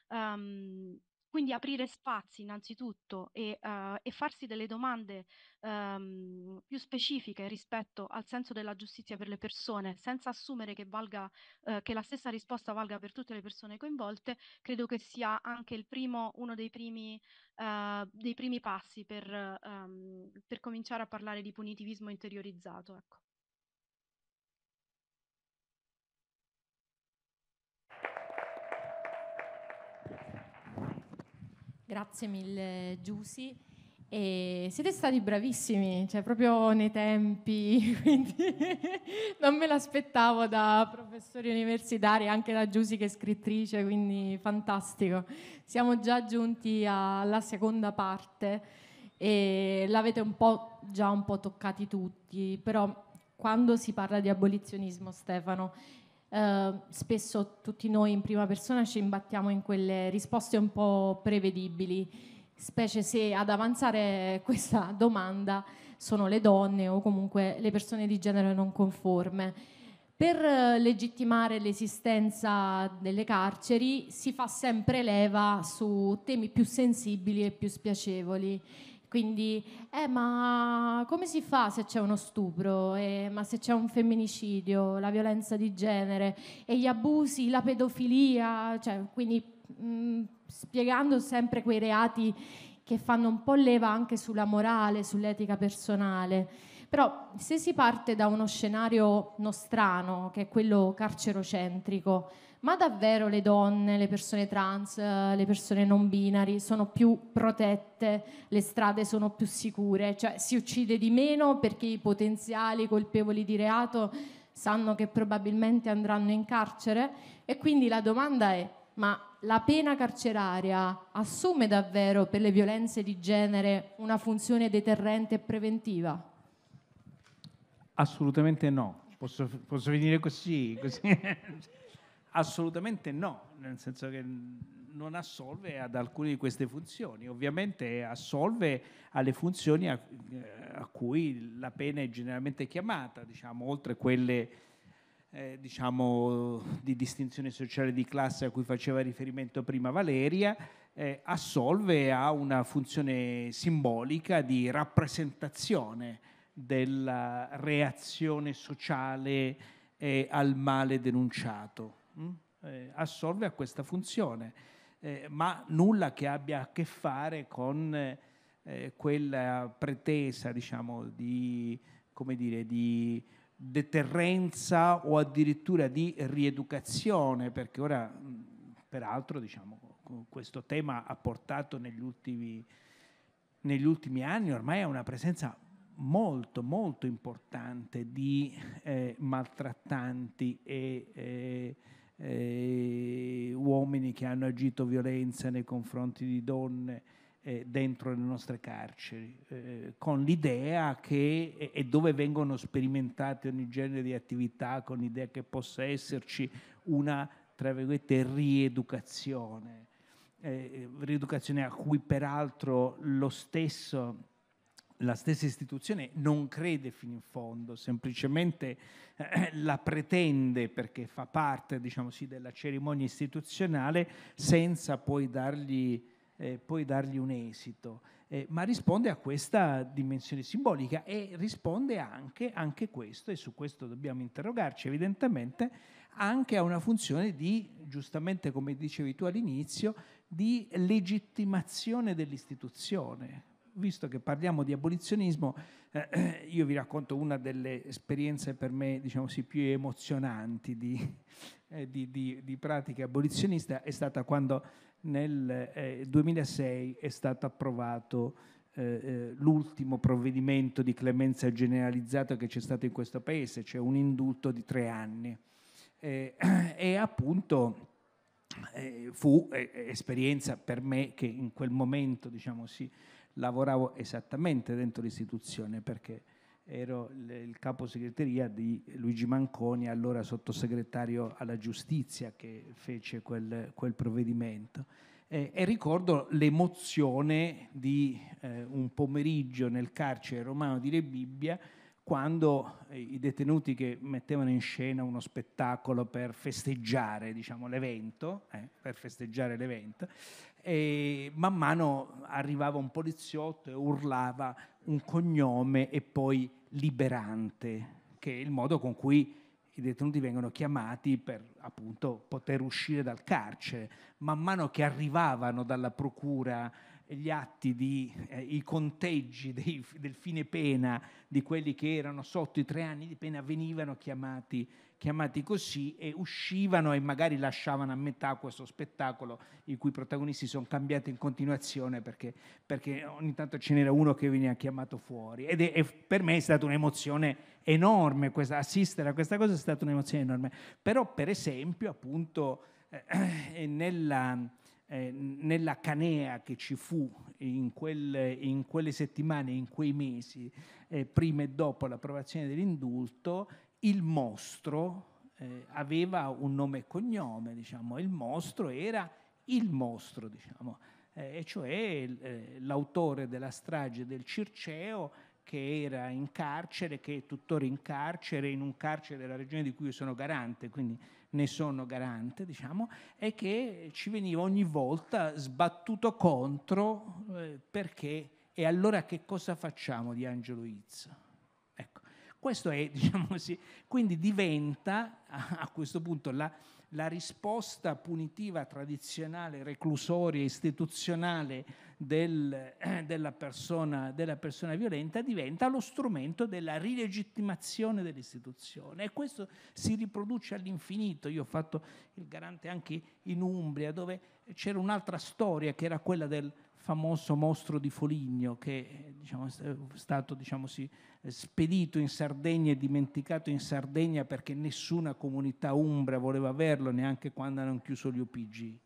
Um, quindi aprire spazi innanzitutto e, uh, e farsi delle domande um, più specifiche rispetto al senso della giustizia per le persone, senza assumere che, valga, uh, che la stessa risposta valga per tutte le persone coinvolte, credo che sia anche primo, uno dei primi, uh, dei primi passi per, um, per, cominciare a parlare di punitivismo interiorizzato. Ecco. Grazie mille Giussi. E siete stati bravissimi, cioè proprio nei tempi, quindi non me l'aspettavo da professori universitari, anche da Giussi che è scrittrice, quindi fantastico. Siamo già giunti alla seconda parte e l'avete un po' già un po' toccati tutti, però quando si parla di abolizionismo, Stefano, Ehm, spesso tutti noi in prima persona ci imbattiamo in quelle risposte un po' prevedibili, specie se ad avanzare questa domanda sono le donne o comunque le persone di genere non conforme. Per eh, legittimare l'esistenza delle carceri si fa sempre leva su temi più sensibili e più spiacevoli. Quindi, eh, ma come si fa se c'è uno stupro, eh, ma se c'è un femminicidio, la violenza di genere e gli abusi, la pedofilia, cioè, quindi mh, mm, spiegando sempre quei reati che fanno un po' leva anche sulla morale, sull'etica personale. Però se si parte da uno scenario nostrano, che è quello carcerocentrico, ma davvero le donne, le persone trans, eh, le persone non binari sono più protette, le strade sono più sicure, cioè si uccide di meno perché i potenziali colpevoli di reato sanno che probabilmente andranno in carcere e quindi la domanda è ma la pena carceraria assume davvero per le violenze di genere una funzione deterrente e preventiva? Assolutamente no, posso, posso finire così? così. Assolutamente no, nel senso che non assolve ad alcune di queste funzioni, ovviamente assolve alle funzioni a, eh, a cui la pena è generalmente chiamata, diciamo, oltre quelle eh, diciamo, di distinzione sociale di classe a cui faceva riferimento prima Valeria, eh, assolve a una funzione simbolica di rappresentazione della reazione sociale eh, al male denunciato. Mm, eh, assolve a questa funzione, eh, ma nulla che abbia a che fare con eh, quella pretesa diciamo, di, dire, di deterrenza o addirittura di rieducazione, perché ora mm, peraltro diciamo, questo tema ha portato negli ultimi, negli ultimi anni ormai a una presenza molto molto importante di eh, maltrattanti e eh, eh, uomini che hanno agito violenza nei confronti di donne eh, dentro le nostre carceri, eh, con l'idea che, e, dove vengono sperimentate ogni genere di attività, con l'idea che possa esserci una, tra virgolette, rieducazione, eh, rieducazione a cui peraltro lo stesso la stessa istituzione non crede fino in fondo, semplicemente eh, la pretende perché fa parte diciamo sì, della cerimonia istituzionale senza poi dargli, eh, poi dargli un esito. Eh, ma risponde a questa dimensione simbolica e risponde anche, a questo, e su questo dobbiamo interrogarci evidentemente, anche a una funzione di, giustamente come dicevi tu all'inizio, di legittimazione dell'istituzione, visto che parliamo di abolizionismo, eh, io vi racconto una delle esperienze per me diciamo sì, più emozionanti di, eh, di, di, di pratica abolizionista, è stata quando nel eh, 2006 è stato approvato eh, eh, l'ultimo provvedimento di clemenza generalizzata che c'è stato in questo paese, cioè un indulto di tre anni. Eh, e appunto... Eh, fu eh, esperienza per me che in quel momento diciamo, sì, lavoravo esattamente dentro l'istituzione perché ero il capo segreteria di Luigi Manconi, allora sottosegretario alla giustizia che fece quel, quel provvedimento. Eh, e ricordo l'emozione di eh, un pomeriggio nel carcere romano di Rebibbia quando eh, i detenuti che mettevano in scena uno spettacolo per festeggiare diciamo, l'evento, eh, per festeggiare l'evento, e man mano arrivava un poliziotto e urlava un cognome e poi liberante, che è il modo con cui i detenuti vengono chiamati per appunto poter uscire dal carcere. Man mano che arrivavano dalla procura gli atti, di, eh, i conteggi dei, del fine pena di quelli che erano sotto i tre anni di pena venivano chiamati chiamati così e uscivano e magari lasciavano a metà questo spettacolo i cui protagonisti sono cambiati in continuazione perché, perché ogni tanto ce n'era uno che veniva chiamato fuori ed è, è, per me è stata un'emozione enorme questa, assistere a questa cosa è stata un'emozione enorme però per esempio appunto eh, eh nella, eh, nella canea che ci fu in quelle, in quelle settimane, in quei mesi, eh, prima e dopo l'approvazione dell'indulto, il mostro eh, aveva un nome e cognome, diciamo, il mostro era il mostro, diciamo, eh, e cioè eh, l'autore della strage del Circeo che era in carcere, che è tuttora in carcere, in un carcere della regione di cui io sono garante, quindi ne sono garante, diciamo, e che ci veniva ogni volta sbattuto contro eh, perché e allora che cosa facciamo di Angelo Izzo? Questo è, diciamo così, quindi diventa a questo punto la, la risposta punitiva tradizionale, reclusoria, istituzionale del, eh, della, persona, della, persona, violenta diventa lo strumento della rilegittimazione dell'istituzione e questo si riproduce all'infinito. Io ho fatto il garante anche in Umbria dove c'era un'altra storia che era quella del famoso mostro di Foligno che diciamo, è stato diciamo, sì, spedito in Sardegna e dimenticato in Sardegna perché nessuna comunità umbra voleva averlo neanche quando hanno chiuso gli OPG.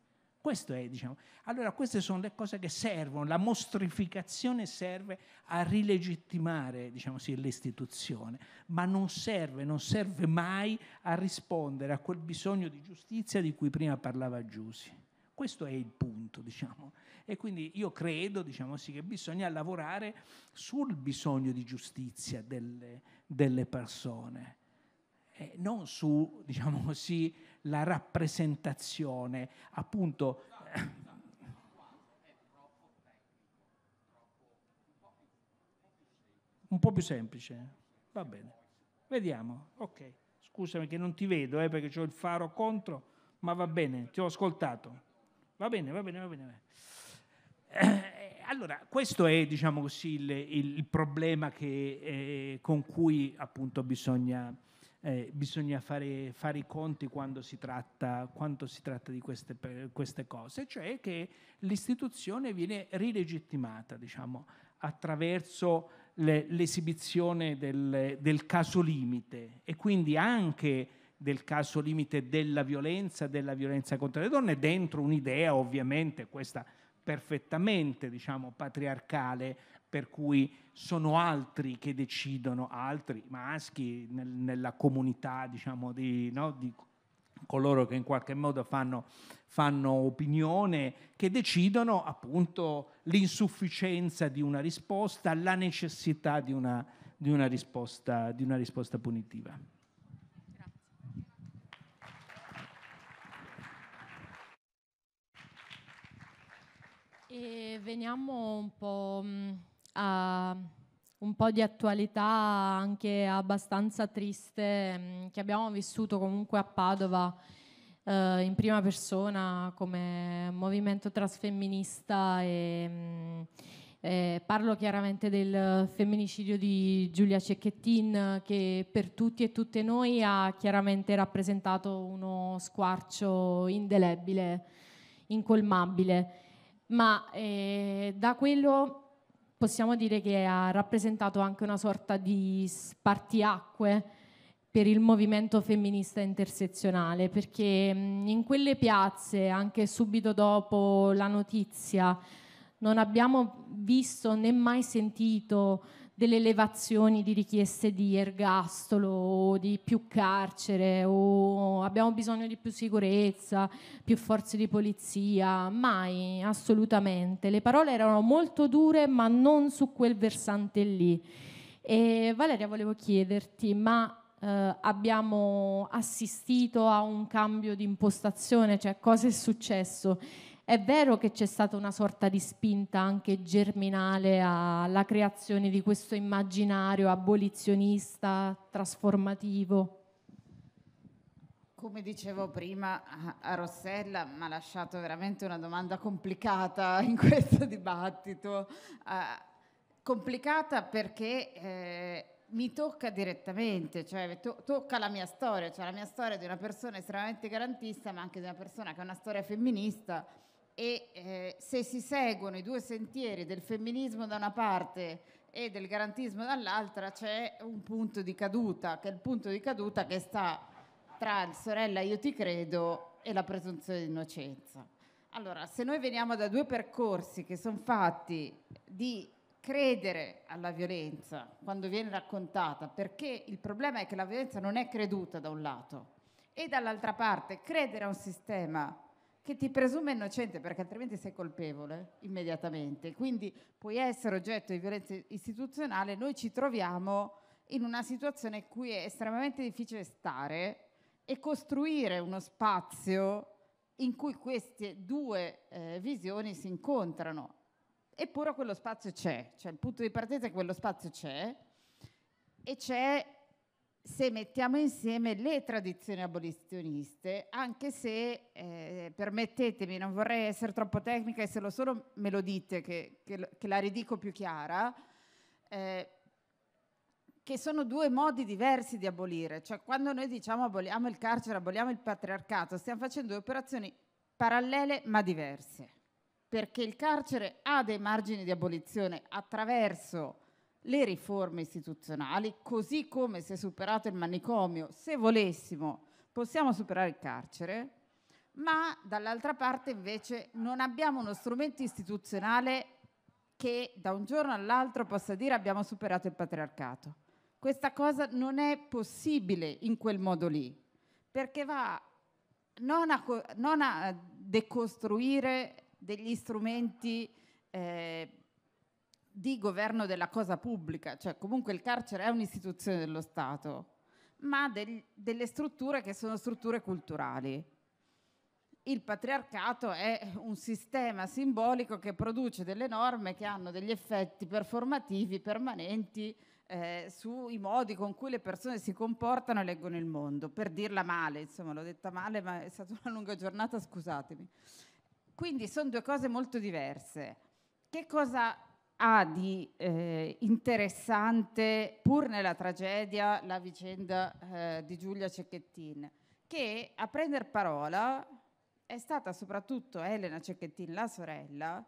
Questo è, diciamo. Allora queste sono le cose che servono, la mostrificazione serve a rilegittimare diciamo sì, l'istituzione, ma non serve, non serve mai a rispondere a quel bisogno di giustizia di cui prima parlava Giussi. Questo è il punto, diciamo. E quindi io credo, diciamo sì, che bisogna lavorare sul bisogno di giustizia delle, delle persone, eh, non su, diciamo così, la rappresentazione, appunto... Eh, un po' più semplice. Va bene. Vediamo. Ok. Scusami che non ti vedo eh, perché ho il faro contro, ma va bene, ti ho ascoltato. Va bene, va bene, va bene. Va bene. Eh, allora, questo è, diciamo così, il, il problema che, eh, con cui appunto bisogna, eh, bisogna fare, fare, i conti quando si tratta, quando si tratta di queste, queste, cose, cioè che l'istituzione viene rilegittimata, diciamo, attraverso le, l'esibizione del, del caso limite e quindi anche del caso limite della violenza, della violenza contro le donne, dentro un'idea ovviamente questa perfettamente diciamo, patriarcale per cui sono altri che decidono, altri maschi nel, nella comunità diciamo, di, no, di, coloro che in qualche modo fanno, fanno opinione, che decidono appunto l'insufficienza di una risposta, la necessità di una, di una, risposta, di una risposta punitiva. E veniamo un po' mm, a un po' di attualità anche abbastanza triste mm, che abbiamo vissuto comunque a Padova eh, in prima persona come movimento transfemminista e, mm, e eh, parlo chiaramente del femminicidio di Giulia Cecchettin che per tutti e tutte noi ha chiaramente rappresentato uno squarcio indelebile, incolmabile ma eh, da quello possiamo dire che ha rappresentato anche una sorta di spartiacque per il movimento femminista intersezionale, perché mm, in quelle piazze, anche subito dopo la notizia, non abbiamo visto né mai sentito delle elevazioni di richieste di ergastolo o di più carcere o abbiamo bisogno di più sicurezza, più forze di polizia, mai, assolutamente. Le parole erano molto dure ma non su quel versante lì. E Valeria volevo chiederti, ma eh, abbiamo assistito a un cambio di impostazione, cioè cosa è successo? è vero che c'è stata una sorta di spinta anche germinale alla creazione di questo immaginario abolizionista, trasformativo. Come dicevo prima a Rossella, mi ha lasciato veramente una domanda complicata in questo dibattito, uh, complicata perché... Eh, mi tocca direttamente, cioè to- tocca la mia storia, cioè la mia storia di una persona estremamente garantista, ma anche di una persona che ha una storia femminista e eh, se si seguono i due sentieri del femminismo da una parte e del garantismo dall'altra c'è un punto di caduta, che è il punto di caduta che sta tra il sorella io ti credo e la presunzione di innocenza. Allora, se noi veniamo da due percorsi che sono fatti di credere alla violenza quando viene raccontata, perché il problema è che la violenza non è creduta da un lato e dall'altra parte credere a un sistema che ti presume innocente perché altrimenti sei colpevole immediatamente. Quindi puoi essere oggetto di violenza istituzionale, noi ci troviamo in una situazione in cui è estremamente difficile stare e costruire uno spazio in cui queste due eh, visioni si incontrano. Eppure quello spazio c'è, cioè il punto di partenza è che quello spazio c'è e c'è se mettiamo insieme le tradizioni abolizioniste, anche se, eh, permettetemi, non vorrei essere troppo tecnica e se lo sono me lo dite, che, che, che la ridico più chiara, eh, che sono due modi diversi di abolire. Cioè quando noi diciamo aboliamo il carcere, aboliamo il patriarcato, stiamo facendo due operazioni parallele ma diverse, perché il carcere ha dei margini di abolizione attraverso le riforme istituzionali, così come si è superato il manicomio, se volessimo possiamo superare il carcere, ma dall'altra parte invece non abbiamo uno strumento istituzionale che da un giorno all'altro possa dire abbiamo superato il patriarcato. Questa cosa non è possibile in quel modo lì, perché va non a, non a decostruire degli strumenti eh, di governo della cosa pubblica, cioè comunque il carcere è un'istituzione dello Stato, ma del, delle strutture che sono strutture culturali. Il patriarcato è un sistema simbolico che produce delle norme che hanno degli effetti performativi permanenti eh, sui modi con cui le persone si comportano e leggono il mondo. Per dirla male, insomma, l'ho detta male, ma è stata una lunga giornata, scusatemi. Quindi sono due cose molto diverse. Che cosa ha di eh, interessante, pur nella tragedia, la vicenda eh, di Giulia Cecchettin, che a prendere parola è stata soprattutto Elena Cecchettin, la sorella,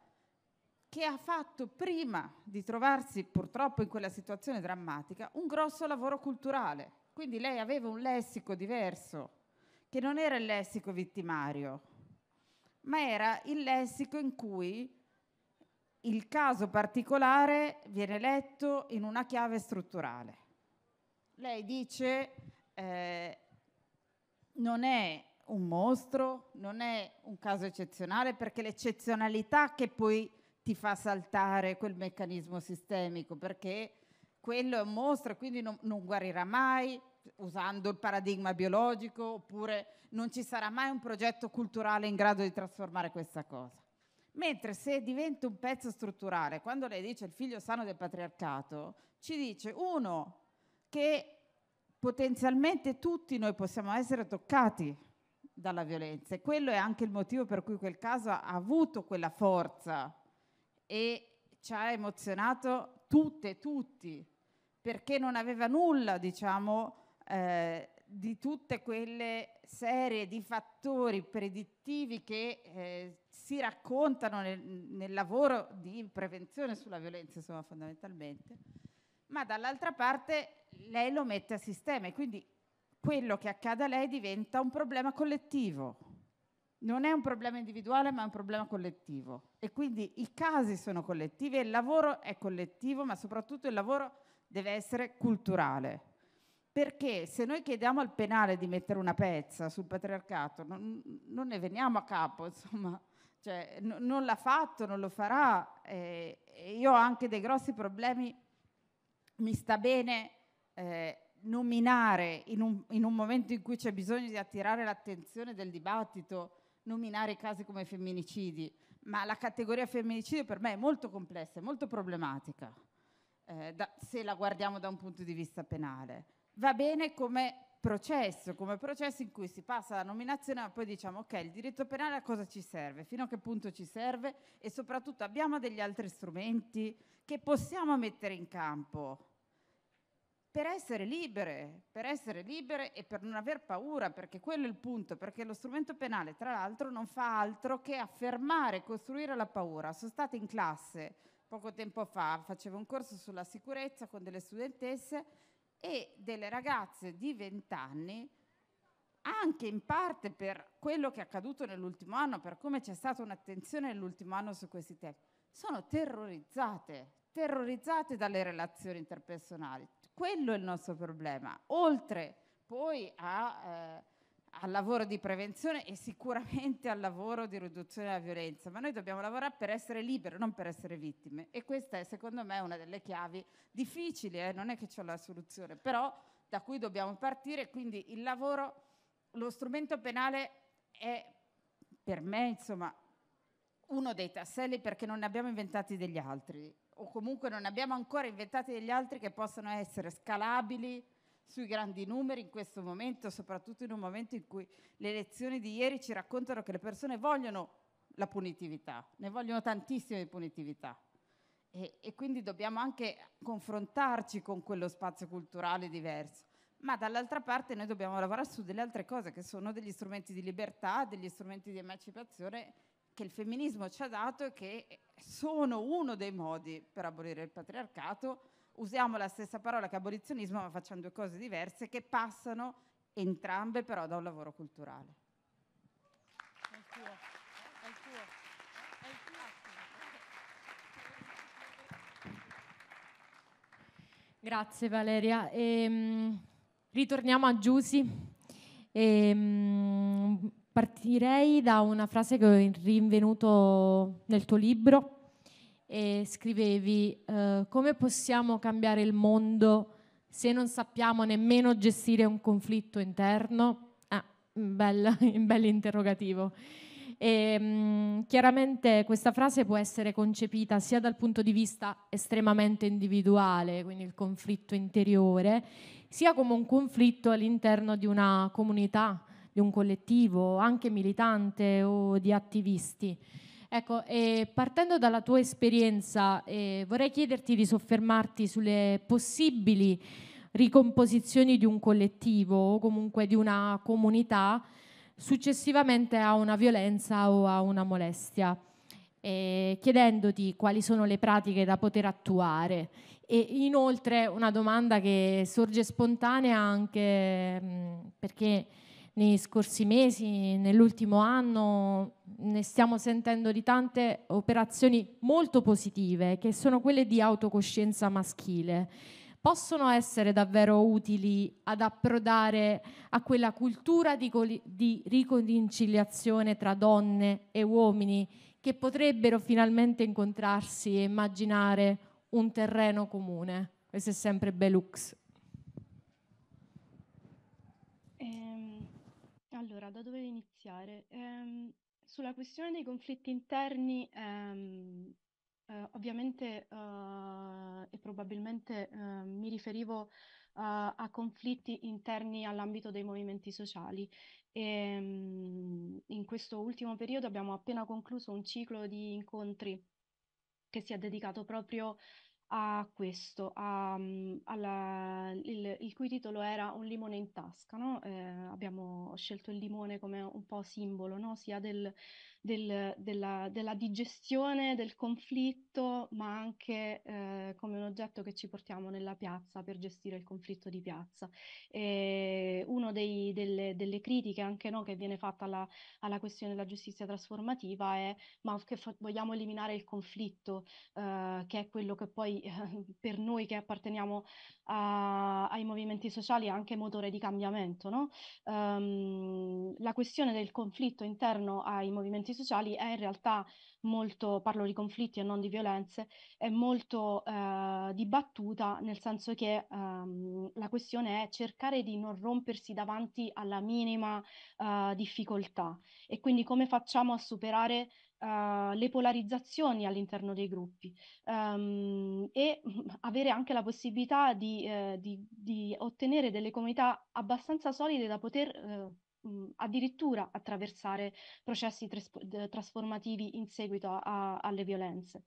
che ha fatto prima di trovarsi purtroppo in quella situazione drammatica un grosso lavoro culturale. Quindi lei aveva un lessico diverso, che non era il lessico vittimario, ma era il lessico in cui il caso particolare viene letto in una chiave strutturale. Lei dice eh, non è un mostro, non è un caso eccezionale perché l'eccezionalità che poi ti fa saltare quel meccanismo sistemico perché quello è un mostro e quindi non, non guarirà mai usando il paradigma biologico oppure non ci sarà mai un progetto culturale in grado di trasformare questa cosa. Mentre se diventa un pezzo strutturale, quando lei dice il figlio sano del patriarcato, ci dice uno che potenzialmente tutti noi possiamo essere toccati dalla violenza e quello è anche il motivo per cui quel caso ha avuto quella forza e ci ha emozionato tutte e tutti perché non aveva nulla, diciamo, eh, di tutte quelle serie di fattori predittivi che eh, si raccontano nel, nel, lavoro di prevenzione sulla violenza, insomma, fondamentalmente, ma dall'altra parte lei lo mette a sistema e quindi quello che accade a lei diventa un problema collettivo. Non è un problema individuale, ma è un problema collettivo. E quindi i casi sono collettivi e il lavoro è collettivo, ma soprattutto il lavoro deve essere culturale perché se noi chiediamo al penale di mettere una pezza sul patriarcato, non, non ne veniamo a capo, insomma, cioè, n- non l'ha fatto, non lo farà. Eh, io ho anche dei grossi problemi, mi sta bene eh, nominare in un, in un, momento in cui c'è bisogno di attirare l'attenzione del dibattito, nominare casi come femminicidi, ma la categoria femminicidio per me è molto complessa, è molto problematica, eh, da, se la guardiamo da un punto di vista penale va bene come processo, come processo in cui si passa alla nominazione ma poi diciamo ok, il diritto penale a cosa ci serve, fino a che punto ci serve e soprattutto abbiamo degli altri strumenti che possiamo mettere in campo per essere libere, per essere libere e per non aver paura, perché quello è il punto, perché lo strumento penale tra l'altro non fa altro che affermare, costruire la paura. Sono stata in classe poco tempo fa, facevo un corso sulla sicurezza con delle studentesse e delle ragazze di 20 anni, anche in parte per quello che è accaduto nell'ultimo anno, per come c'è stata un'attenzione nell'ultimo anno su questi temi, sono terrorizzate, terrorizzate dalle relazioni interpersonali. Quello è il nostro problema, oltre poi a... Eh, al lavoro di prevenzione e sicuramente al lavoro di riduzione della violenza, ma noi dobbiamo lavorare per essere liberi, non per essere vittime. E questa è secondo me una delle chiavi difficili, eh? non è che c'è la soluzione, però da cui dobbiamo partire, quindi il lavoro, lo strumento penale è per me insomma uno dei tasselli perché non ne abbiamo inventati degli altri o comunque non abbiamo ancora inventati degli altri che possano essere scalabili sui grandi numeri in questo momento, soprattutto in un momento in cui le elezioni di ieri ci raccontano che le persone vogliono la punitività, ne vogliono tantissime di punitività. E, e quindi dobbiamo anche confrontarci con quello spazio culturale diverso. Ma dall'altra parte noi dobbiamo lavorare su delle altre cose che sono degli strumenti di libertà, degli strumenti di emancipazione che il femminismo ci ha dato e che sono uno dei modi per abolire il patriarcato usiamo la stessa parola che abolizionismo, ma facciamo due cose diverse che passano entrambe però da un lavoro culturale. Grazie Valeria. Ehm, ritorniamo a Giusy. Ehm, partirei da una frase che ho rinvenuto nel tuo libro, e scrivevi eh, come possiamo cambiare il mondo se non sappiamo nemmeno gestire un conflitto interno? Ah, un bel, un bel interrogativo. E, ehm, mh, chiaramente questa frase può essere concepita sia dal punto di vista estremamente individuale, quindi il conflitto interiore, sia come un conflitto all'interno di una comunità, di un collettivo, anche militante o di attivisti. Ecco, eh, partendo dalla tua esperienza, eh, vorrei chiederti di soffermarti sulle possibili ricomposizioni di un collettivo o comunque di una comunità successivamente a una violenza o a una molestia, eh, chiedendoti quali sono le pratiche da poter attuare. E inoltre una domanda che sorge spontanea anche mh, mm, perché nei scorsi mesi, nell'ultimo anno, ne stiamo sentendo di tante operazioni molto positive, che sono quelle di autocoscienza maschile. Possono essere davvero utili ad approdare a quella cultura di, di riconciliazione tra donne e uomini che potrebbero finalmente incontrarsi e immaginare un terreno comune. Questo è sempre Belux Allora, da dove iniziare? Ehm, sulla questione dei conflitti interni, ehm, eh, ovviamente eh, e probabilmente eh, mi riferivo a conflitti interni all'ambito dei movimenti sociali. E, ehm, mh, in questo ultimo periodo abbiamo appena concluso un ciclo di incontri che si è dedicato proprio a questo, a, mhmm, alla- il, il cui titolo era Un limone in tasca, no? Eh, abbiamo scelto il limone come un po' simbolo, no? Sia del, del, della, della, digestione del conflitto, ma anche eh, come un oggetto che ci portiamo nella piazza per gestire il conflitto di piazza. E uno dei, delle, delle, critiche anche no, che viene fatta alla, alla, questione della giustizia trasformativa è ma che fa- vogliamo eliminare il conflitto, eh, che è quello che poi eh, per noi che apparteniamo a, ai movimenti sociali è anche motore di cambiamento. No? Um, la questione del conflitto interno ai movimenti movimenti sociali è in realtà molto, parlo di conflitti e non di violenze, è molto eh, dibattuta nel senso che ehm, la questione è cercare di non rompersi davanti alla minima eh, difficoltà e quindi come facciamo a superare Uh, le polarizzazioni all'interno dei gruppi um, e avere anche la possibilità di, uh, di, di, ottenere delle comunità abbastanza solide da poter uh, mh, mhmm, addirittura attraversare processi tras- trasformativi in seguito a- alle violenze.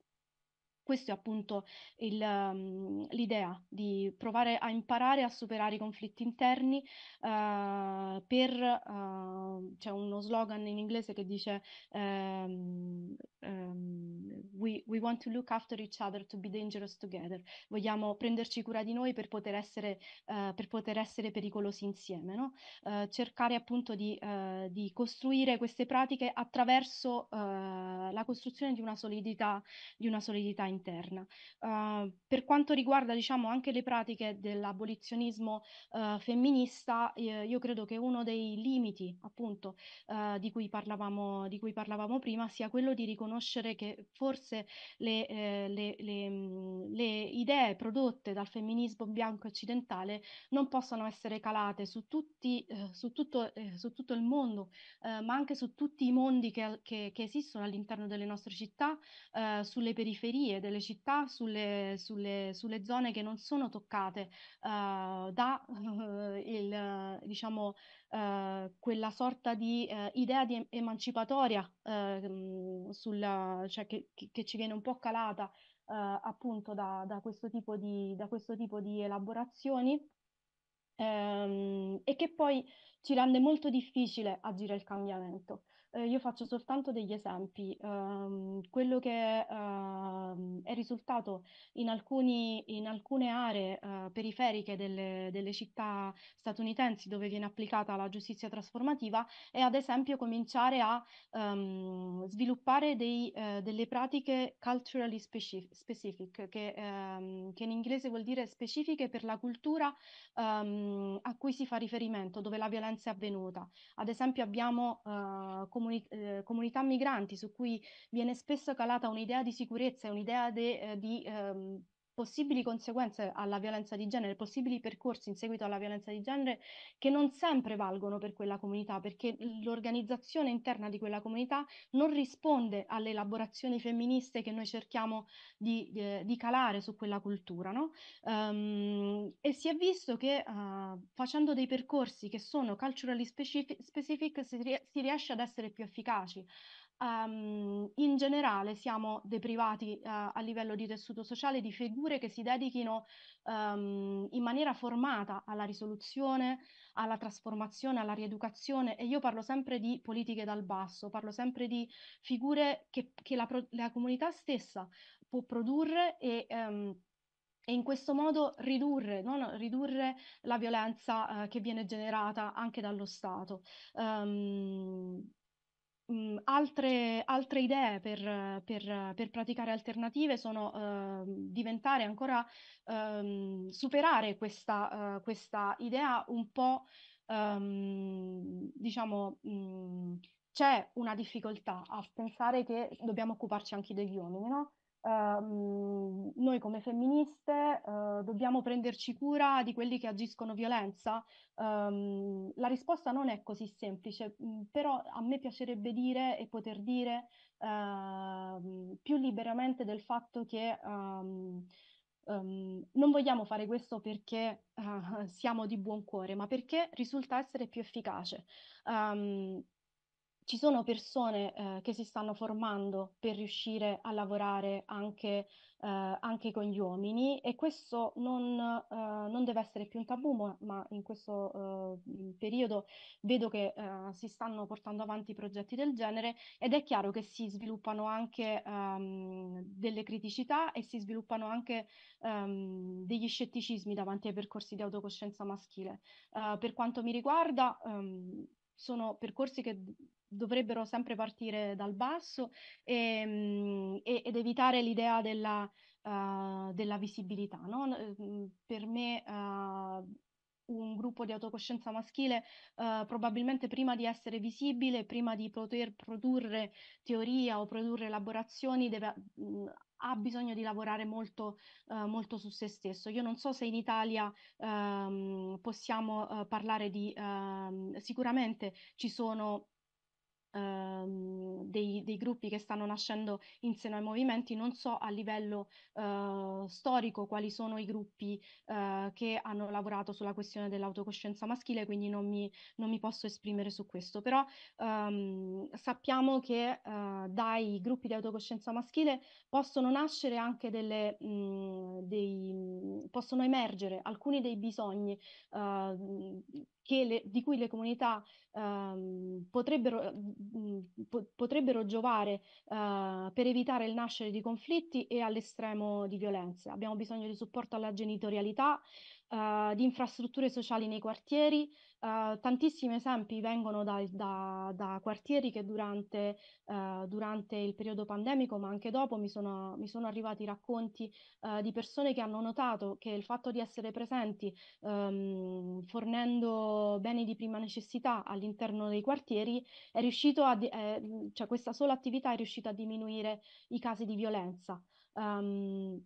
Questo è appunto il, um, l'idea di provare a imparare a superare i conflitti interni uh, per, uh, c'è uno slogan in inglese che dice um, um, we, we, want to look after each other to be dangerous together, vogliamo prenderci cura di noi per poter essere, uh, per poter essere pericolosi insieme, no? cercare appunto di, di, costruire queste pratiche attraverso la costruzione di una solidità, di una solidità interna. Uh, per quanto riguarda diciamo, anche le pratiche dell'abolizionismo uh, femminista, eh, io credo che uno dei limiti appunto uh, di, cui parlavamo, di cui parlavamo prima sia quello di riconoscere che forse le, eh, le, le, mhmm, le idee prodotte dal femminismo bianco occidentale non possono essere calate su, tutti, eh, su, tutto, eh, su tutto il mondo, eh, ma anche su tutti i mondi che, che, che esistono all'interno delle nostre città, eh, sulle periferie delle città sulle, sulle, sulle, zone che non sono toccate uh, da uh, il, diciamo, uh, quella sorta di idea di emancipatoria mm, sulla, cioè che, che, ci viene un po' calata appunto da, da, questo tipo di, da questo tipo di elaborazioni um, e che poi ci rende molto difficile agire il cambiamento. Eh, io faccio soltanto degli esempi. Um, quello che uh, è risultato in, alcuni, in alcune aree uh, periferiche delle, delle, città statunitensi dove viene applicata la giustizia trasformativa è ad esempio cominciare a um, sviluppare dei, uh, delle pratiche culturally specific, che, um, che, in inglese vuol dire specifiche per la cultura a cui si fa riferimento, dove la violenza è avvenuta. Ad esempio abbiamo uh, comuni eh, comunità migranti su cui viene spesso calata un'idea di sicurezza e un'idea eh, di ehm, possibili conseguenze alla violenza di genere, possibili percorsi in seguito alla violenza di genere che non sempre valgono per quella comunità, perché l'organizzazione interna di quella comunità non risponde alle elaborazioni femministe che noi cerchiamo di, di, eh, di calare su quella cultura. No? Um, e si è visto che uh, facendo dei percorsi che sono culturally specific, specific si, rie- si riesce ad essere più efficaci um, in generale siamo deprivati uh, a livello di tessuto sociale di figure che si dedichino um, in maniera formata alla risoluzione, alla trasformazione, alla rieducazione e io parlo sempre di politiche dal basso, parlo sempre di figure che, che la, la, comunità stessa può produrre e... Um, e in questo modo ridurre, no? ridurre la violenza eh, che viene generata anche dallo Stato. Um, mh, mhmm, altre, altre, idee per, per, per, praticare alternative sono eh, diventare ancora, ehm, superare questa, eh, questa, idea un po', ehm, diciamo, mh, mhmm, c'è una difficoltà a pensare che dobbiamo occuparci anche degli uomini, no? Ehm, noi come femministe eh, dobbiamo prenderci cura di quelli che agiscono violenza? Ehm, la risposta non è così semplice, mm, però a me piacerebbe dire e poter dire ehm, più liberamente del fatto che Um, non vogliamo fare questo perché uh, siamo di buon cuore, ma perché risulta essere più efficace. Um, ci sono persone eh, che si stanno formando per riuscire a lavorare anche, eh, anche con gli uomini e questo non, eh, non, deve essere più un tabù, ma, in questo eh, periodo vedo che eh, si stanno portando avanti progetti del genere ed è chiaro che si sviluppano anche ehm, delle criticità e si sviluppano anche ehm, degli scetticismi davanti ai percorsi di autocoscienza maschile. Eh, per quanto mi riguarda, ehm, sono percorsi che dovrebbero sempre partire dal basso e, ehm, e, ed evitare l'idea della, uh, della visibilità. No? Mm, per me uh, un gruppo di autocoscienza maschile uh, probabilmente prima di essere visibile, prima di poter produrre teoria o produrre elaborazioni, deve, mh, mm, ha bisogno di lavorare molto, uh, molto, su se stesso. Io non so se in Italia um, possiamo uh, parlare di... Ehm, sicuramente ci sono ehm, dei, dei, gruppi che stanno nascendo in seno ai movimenti, non so a livello eh, storico quali sono i gruppi eh, che hanno lavorato sulla questione dell'autocoscienza maschile, quindi non mi, non mi posso esprimere su questo, però ehm, sappiamo che eh, dai gruppi di autocoscienza maschile possono nascere anche delle, mh, mm, dei, mm, possono emergere alcuni dei bisogni eh, le, di cui le comunità ehm, potrebbero, mh, mm, mm, po potrebbero, giovare eh, per evitare il nascere di conflitti e all'estremo di violenze. Abbiamo bisogno di supporto alla genitorialità, uh, di infrastrutture sociali nei quartieri. Uh, tantissimi esempi vengono da, da, da quartieri che durante, uh, durante, il periodo pandemico, ma anche dopo, mi sono, mi sono arrivati racconti di persone che hanno notato che il fatto di essere presenti um, fornendo beni di prima necessità all'interno dei quartieri è riuscito a, eh, cioè questa sola attività è riuscita a diminuire i casi di violenza. Um,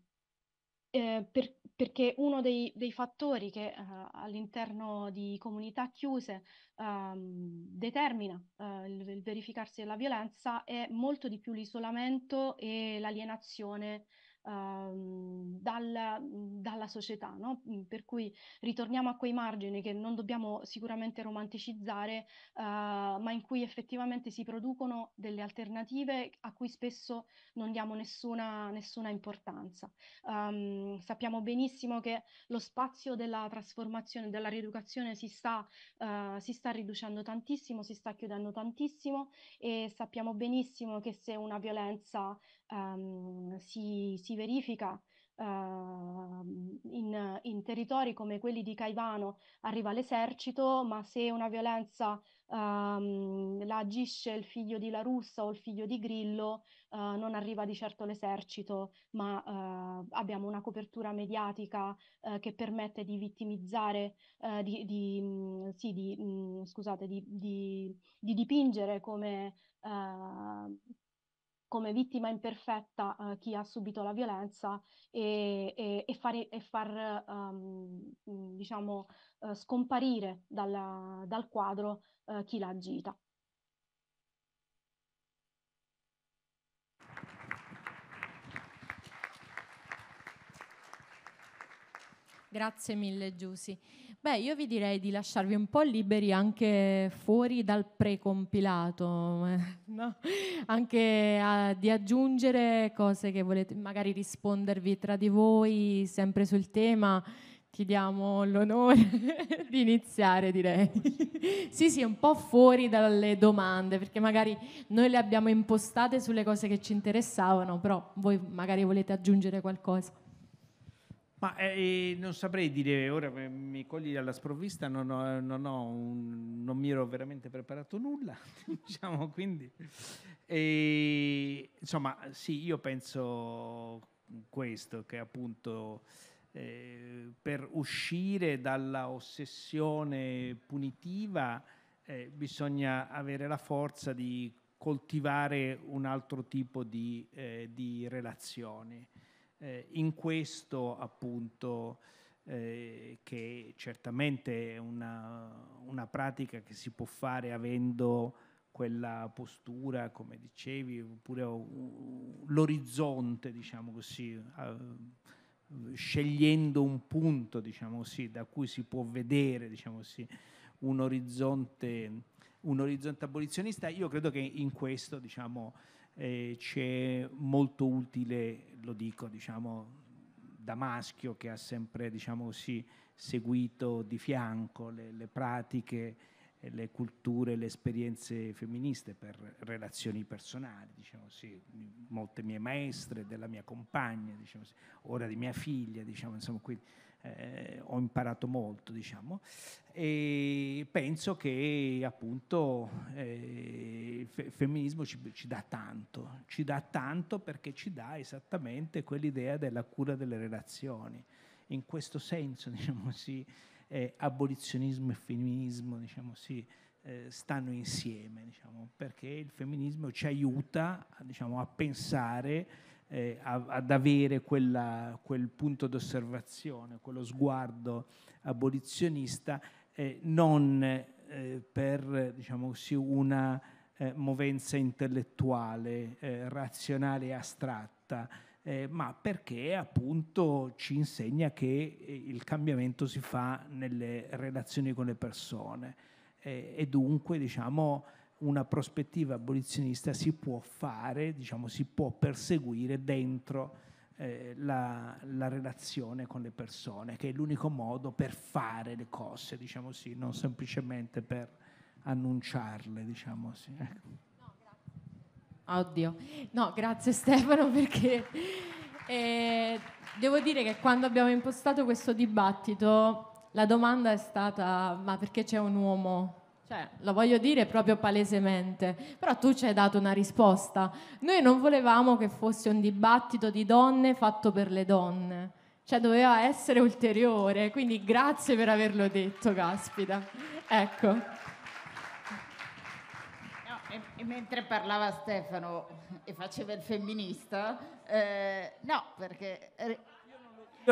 eh, per, perché uno dei, dei fattori che eh, all'interno di comunità chiuse ehm, eh, determina il, il, verificarsi della violenza è molto di più l'isolamento e l'alienazione Ehm, dalla, mhmm, dalla, società, no? Mhmm, per cui ritorniamo a quei margini che non dobbiamo sicuramente romanticizzare, eh, ma in cui effettivamente si producono delle alternative a cui spesso non diamo nessuna, nessuna importanza. Um, sappiamo benissimo che lo spazio della trasformazione, della rieducazione si sta, uh, si sta riducendo tantissimo, si sta chiudendo tantissimo e sappiamo benissimo che se una violenza ehm, si, si, verifica ehm, in, in, territori come quelli di Caivano, arriva l'esercito, ma se una violenza ehm, la agisce il figlio di La Russa o il figlio di Grillo, eh, non arriva di certo l'esercito, ma eh, abbiamo una copertura mediatica eh, che permette di vittimizzare, eh, di, di, mh, mm, sì, di, mh, mm, scusate, di, dipingere come ehm, come vittima imperfetta uh, chi ha subito la violenza e, e, e, fare, e far um, diciamo, uh, scomparire dalla, dal quadro uh, chi l'ha agita. Grazie mille Giussi. Beh, io vi direi di lasciarvi un po' liberi anche fuori dal precompilato, eh, no? anche a, di aggiungere cose che volete, magari rispondervi tra di voi sempre sul tema. Ti diamo l'onore di iniziare, direi. sì, sì, un po' fuori dalle domande, perché magari noi le abbiamo impostate sulle cose che ci interessavano, però voi magari volete aggiungere qualcosa. Ma eh, non saprei dire, ora mi cogli alla sprovvista, non, ho, non, ho un, non mi ero veramente preparato nulla, diciamo quindi. E, insomma, sì, io penso questo, che appunto eh, per uscire dalla ossessione punitiva eh, bisogna avere la forza di coltivare un altro tipo di, eh, di relazioni eh, in questo appunto eh, che certamente è una, una, pratica che si può fare avendo quella postura, come dicevi, oppure l'orizzonte, diciamo così, uh, scegliendo un punto, diciamo così, da cui si può vedere, diciamo così, un orizzonte, un orizzonte abolizionista. Io credo che in questo, diciamo, eh, c'è molto utile, lo dico diciamo da maschio che ha sempre diciamo così, seguito di fianco le, le pratiche, le culture, le esperienze femministe per relazioni personali, diciamo così, molte mie maestre, della mia compagna, diciamo così, ora di mia figlia, diciamo, insomma, quindi eh, ho imparato molto, diciamo, e penso che appunto eh, il femminismo ci, ci, dà tanto, ci dà tanto perché ci dà esattamente quell'idea della cura delle relazioni. In questo senso, diciamo sì, eh, abolizionismo e femminismo, diciamo sì, eh, stanno insieme, diciamo, perché il femminismo ci aiuta diciamo, a pensare eh, ad avere quella, quel punto d'osservazione, quello sguardo abolizionista, eh, non eh, per diciamo così, una eh, movenza intellettuale, eh, razionale e astratta, eh, ma perché appunto ci insegna che il cambiamento si fa nelle relazioni con le persone e dunque diciamo una prospettiva abolizionista si può fare, diciamo, si può perseguire dentro eh, la, la, relazione con le persone, che è l'unico modo per fare le cose, diciamo sì, non semplicemente per annunciarle, diciamo sì. Ecco. Oddio, no, grazie Stefano perché eh, devo dire che quando abbiamo impostato questo dibattito la domanda è stata ma perché c'è un uomo cioè, lo voglio dire proprio palesemente, però tu ci hai dato una risposta. Noi non volevamo che fosse un dibattito di donne fatto per le donne, cioè doveva essere ulteriore, quindi grazie per averlo detto, caspita. Ecco. No, e, e mentre parlava Stefano e faceva il femminista, eh, no, perché eh,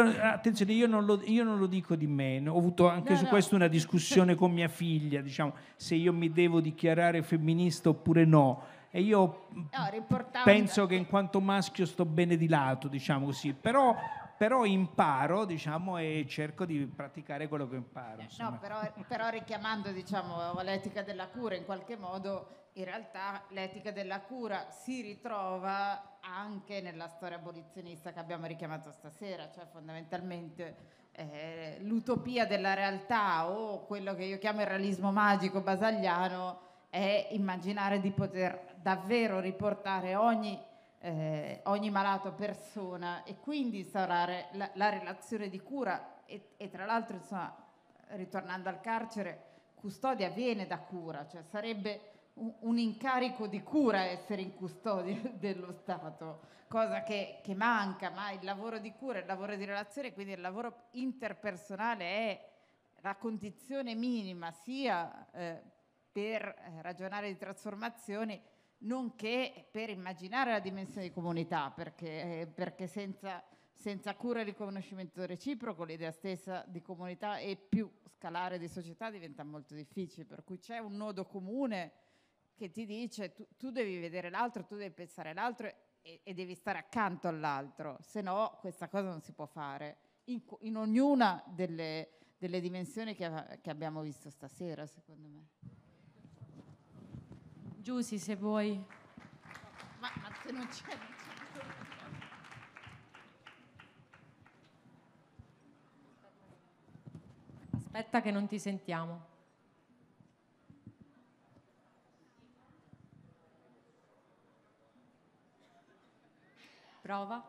attenzione, io non, lo, io non, lo, dico di me, Ho avuto anche no, su no. questo una discussione con mia figlia, diciamo, se io mi devo dichiarare femminista oppure no. E io no, penso che in quanto maschio sto bene di lato, diciamo così. Però, però imparo, diciamo, e cerco di praticare quello che imparo. Eh, però, però, richiamando, diciamo, l'etica della cura, in qualche modo in realtà l'etica della cura si ritrova anche nella storia abolizionista che abbiamo richiamato stasera, cioè fondamentalmente eh, l'utopia della realtà o quello che io chiamo il realismo magico basagliano è immaginare di poter davvero riportare ogni, eh, ogni malato persona e quindi instaurare la, la relazione di cura e, e tra l'altro insomma, ritornando al carcere custodia viene da cura, cioè sarebbe un, incarico di cura essere in custodia dello Stato, cosa che, che manca, ma il lavoro di cura, il lavoro di relazione, quindi il lavoro interpersonale è la condizione minima sia eh, per eh, ragionare di trasformazioni nonché per immaginare la dimensione di comunità, perché, eh, perché senza, senza, cura e riconoscimento reciproco l'idea stessa di comunità e più scalare di società diventa molto difficile, per cui c'è un nodo comune che ti dice tu, tu devi vedere l'altro, tu devi pensare all'altro e, e, devi stare accanto all'altro, se no questa cosa non si può fare in, in ognuna delle, delle dimensioni che, che abbiamo visto stasera, secondo me. Giussi, se vuoi. Ma, ma se non c'è... Aspetta che non ti sentiamo. Prova.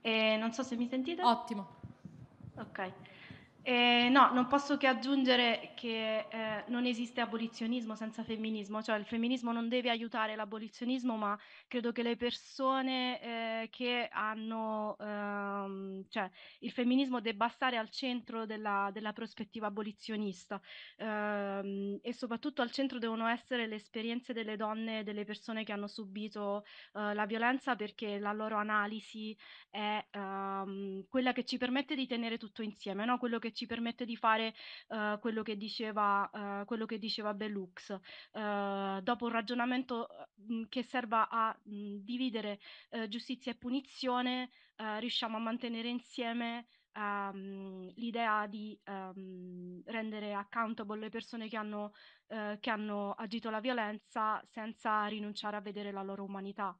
Eh, non so se mi sentite. Ottimo. Ok. Eh, no, non posso che aggiungere che eh, non esiste abolizionismo senza femminismo, cioè il femminismo non deve aiutare l'abolizionismo, ma credo che le persone eh, che hanno, ehm, cioè il femminismo debba stare al centro della, della prospettiva abolizionista ehm, e soprattutto al centro devono essere le esperienze delle donne, delle persone che hanno subito eh, la violenza perché la loro analisi è ehm, quella che ci permette di tenere tutto insieme, no? quello che ci permette di fare uh, quello, che diceva, uh, quello che diceva Belux. Uh, eh, dopo un ragionamento mh, che serva a mh, dividere giustizia e punizione, riusciamo a mantenere insieme um, l'idea di um, rendere accountable le persone che hanno, che hanno agito la violenza senza rinunciare a vedere la loro umanità.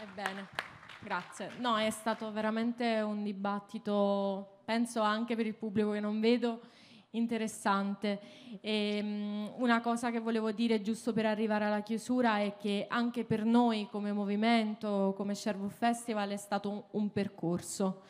Ebbene. Grazie, no è stato veramente un dibattito, penso anche per il pubblico che non vedo, interessante. E, um, una cosa che volevo dire giusto per arrivare alla chiusura è che anche per noi come movimento, come Sherwood Festival è stato un, un percorso.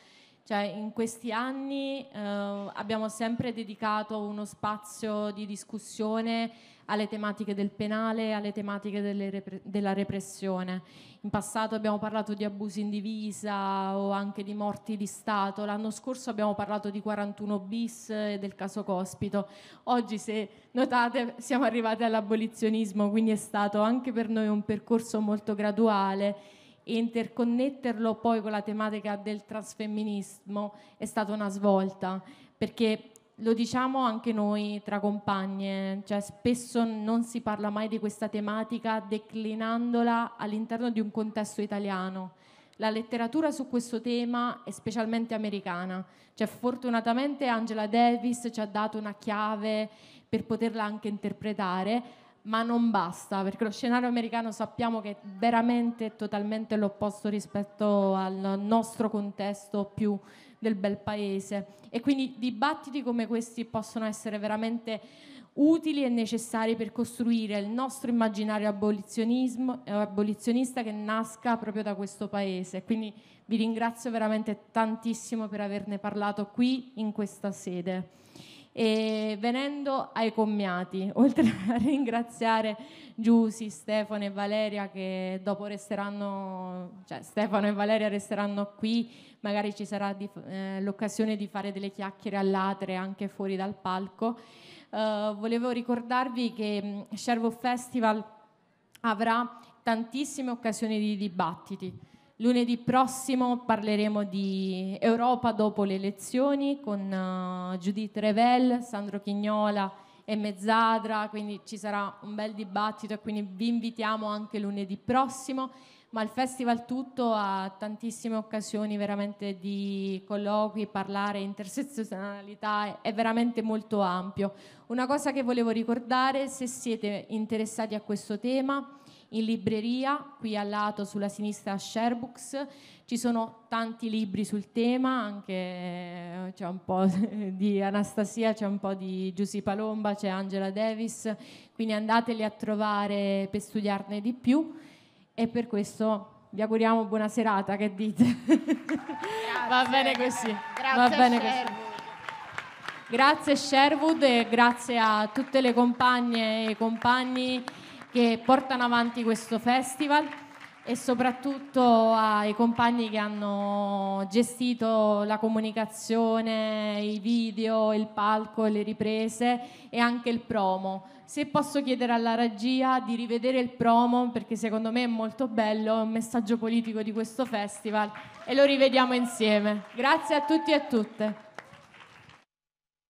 Cioè, in questi anni eh, abbiamo sempre dedicato uno spazio di discussione alle tematiche del penale, alle tematiche repre- della repressione. In passato abbiamo parlato di abusi in divisa o anche di morti di Stato, l'anno scorso abbiamo parlato di 41 bis e del caso Cospito. Oggi se notate siamo arrivati all'abolizionismo, quindi è stato anche per noi un percorso molto graduale e interconnetterlo poi con la tematica del transfemminismo è stata una svolta, perché lo diciamo anche noi tra compagne, cioè spesso non si parla mai di questa tematica declinandola all'interno di un contesto italiano. La letteratura su questo tema è specialmente americana, cioè fortunatamente Angela Davis ci ha dato una chiave per poterla anche interpretare, ma non basta, perché lo scenario americano sappiamo che è veramente totalmente l'opposto rispetto al nostro contesto più del bel paese. E quindi dibattiti come questi possono essere veramente utili e necessari per costruire il nostro immaginario eh, abolizionista che nasca proprio da questo paese. Quindi vi ringrazio veramente tantissimo per averne parlato qui in questa sede. E venendo ai commiati, oltre a ringraziare Giussi, Stefano e Valeria che dopo resteranno, cioè Stefano e Valeria resteranno qui magari ci sarà di, eh, l'occasione di fare delle chiacchiere all'atere anche fuori dal palco. Eh, volevo ricordarvi che mm, Sherwood Festival avrà tantissime occasioni di dibattiti. Lunedì prossimo parleremo di Europa dopo le elezioni con uh, Judith Revel, Sandro Chignola e Mezzadra, quindi ci sarà un bel dibattito e quindi vi invitiamo anche lunedì prossimo ma il festival tutto ha tantissime occasioni veramente di colloqui, parlare, intersezionalità, è veramente molto ampio. Una cosa che volevo ricordare, se siete interessati a questo tema, in libreria, qui al lato sulla sinistra Sharebooks, ci sono tanti libri sul tema, anche eh, c'è un po' di Anastasia, c'è un po' di Giussi Palomba, c'è Angela Davis, quindi andateli a trovare per studiarne di più e per questo vi auguriamo buona serata, che dite? Va bene così. Grazie, Va bene Sherwood. Così. Grazie Sherwood e grazie a tutte le compagne e i compagni che portano avanti questo festival e soprattutto ai compagni che hanno gestito la comunicazione, i video, il palco, le riprese e anche il promo. Se posso chiedere alla regia di rivedere il promo, perché secondo me è molto bello, è un messaggio politico di questo festival e lo rivediamo insieme. Grazie a tutti e a tutte.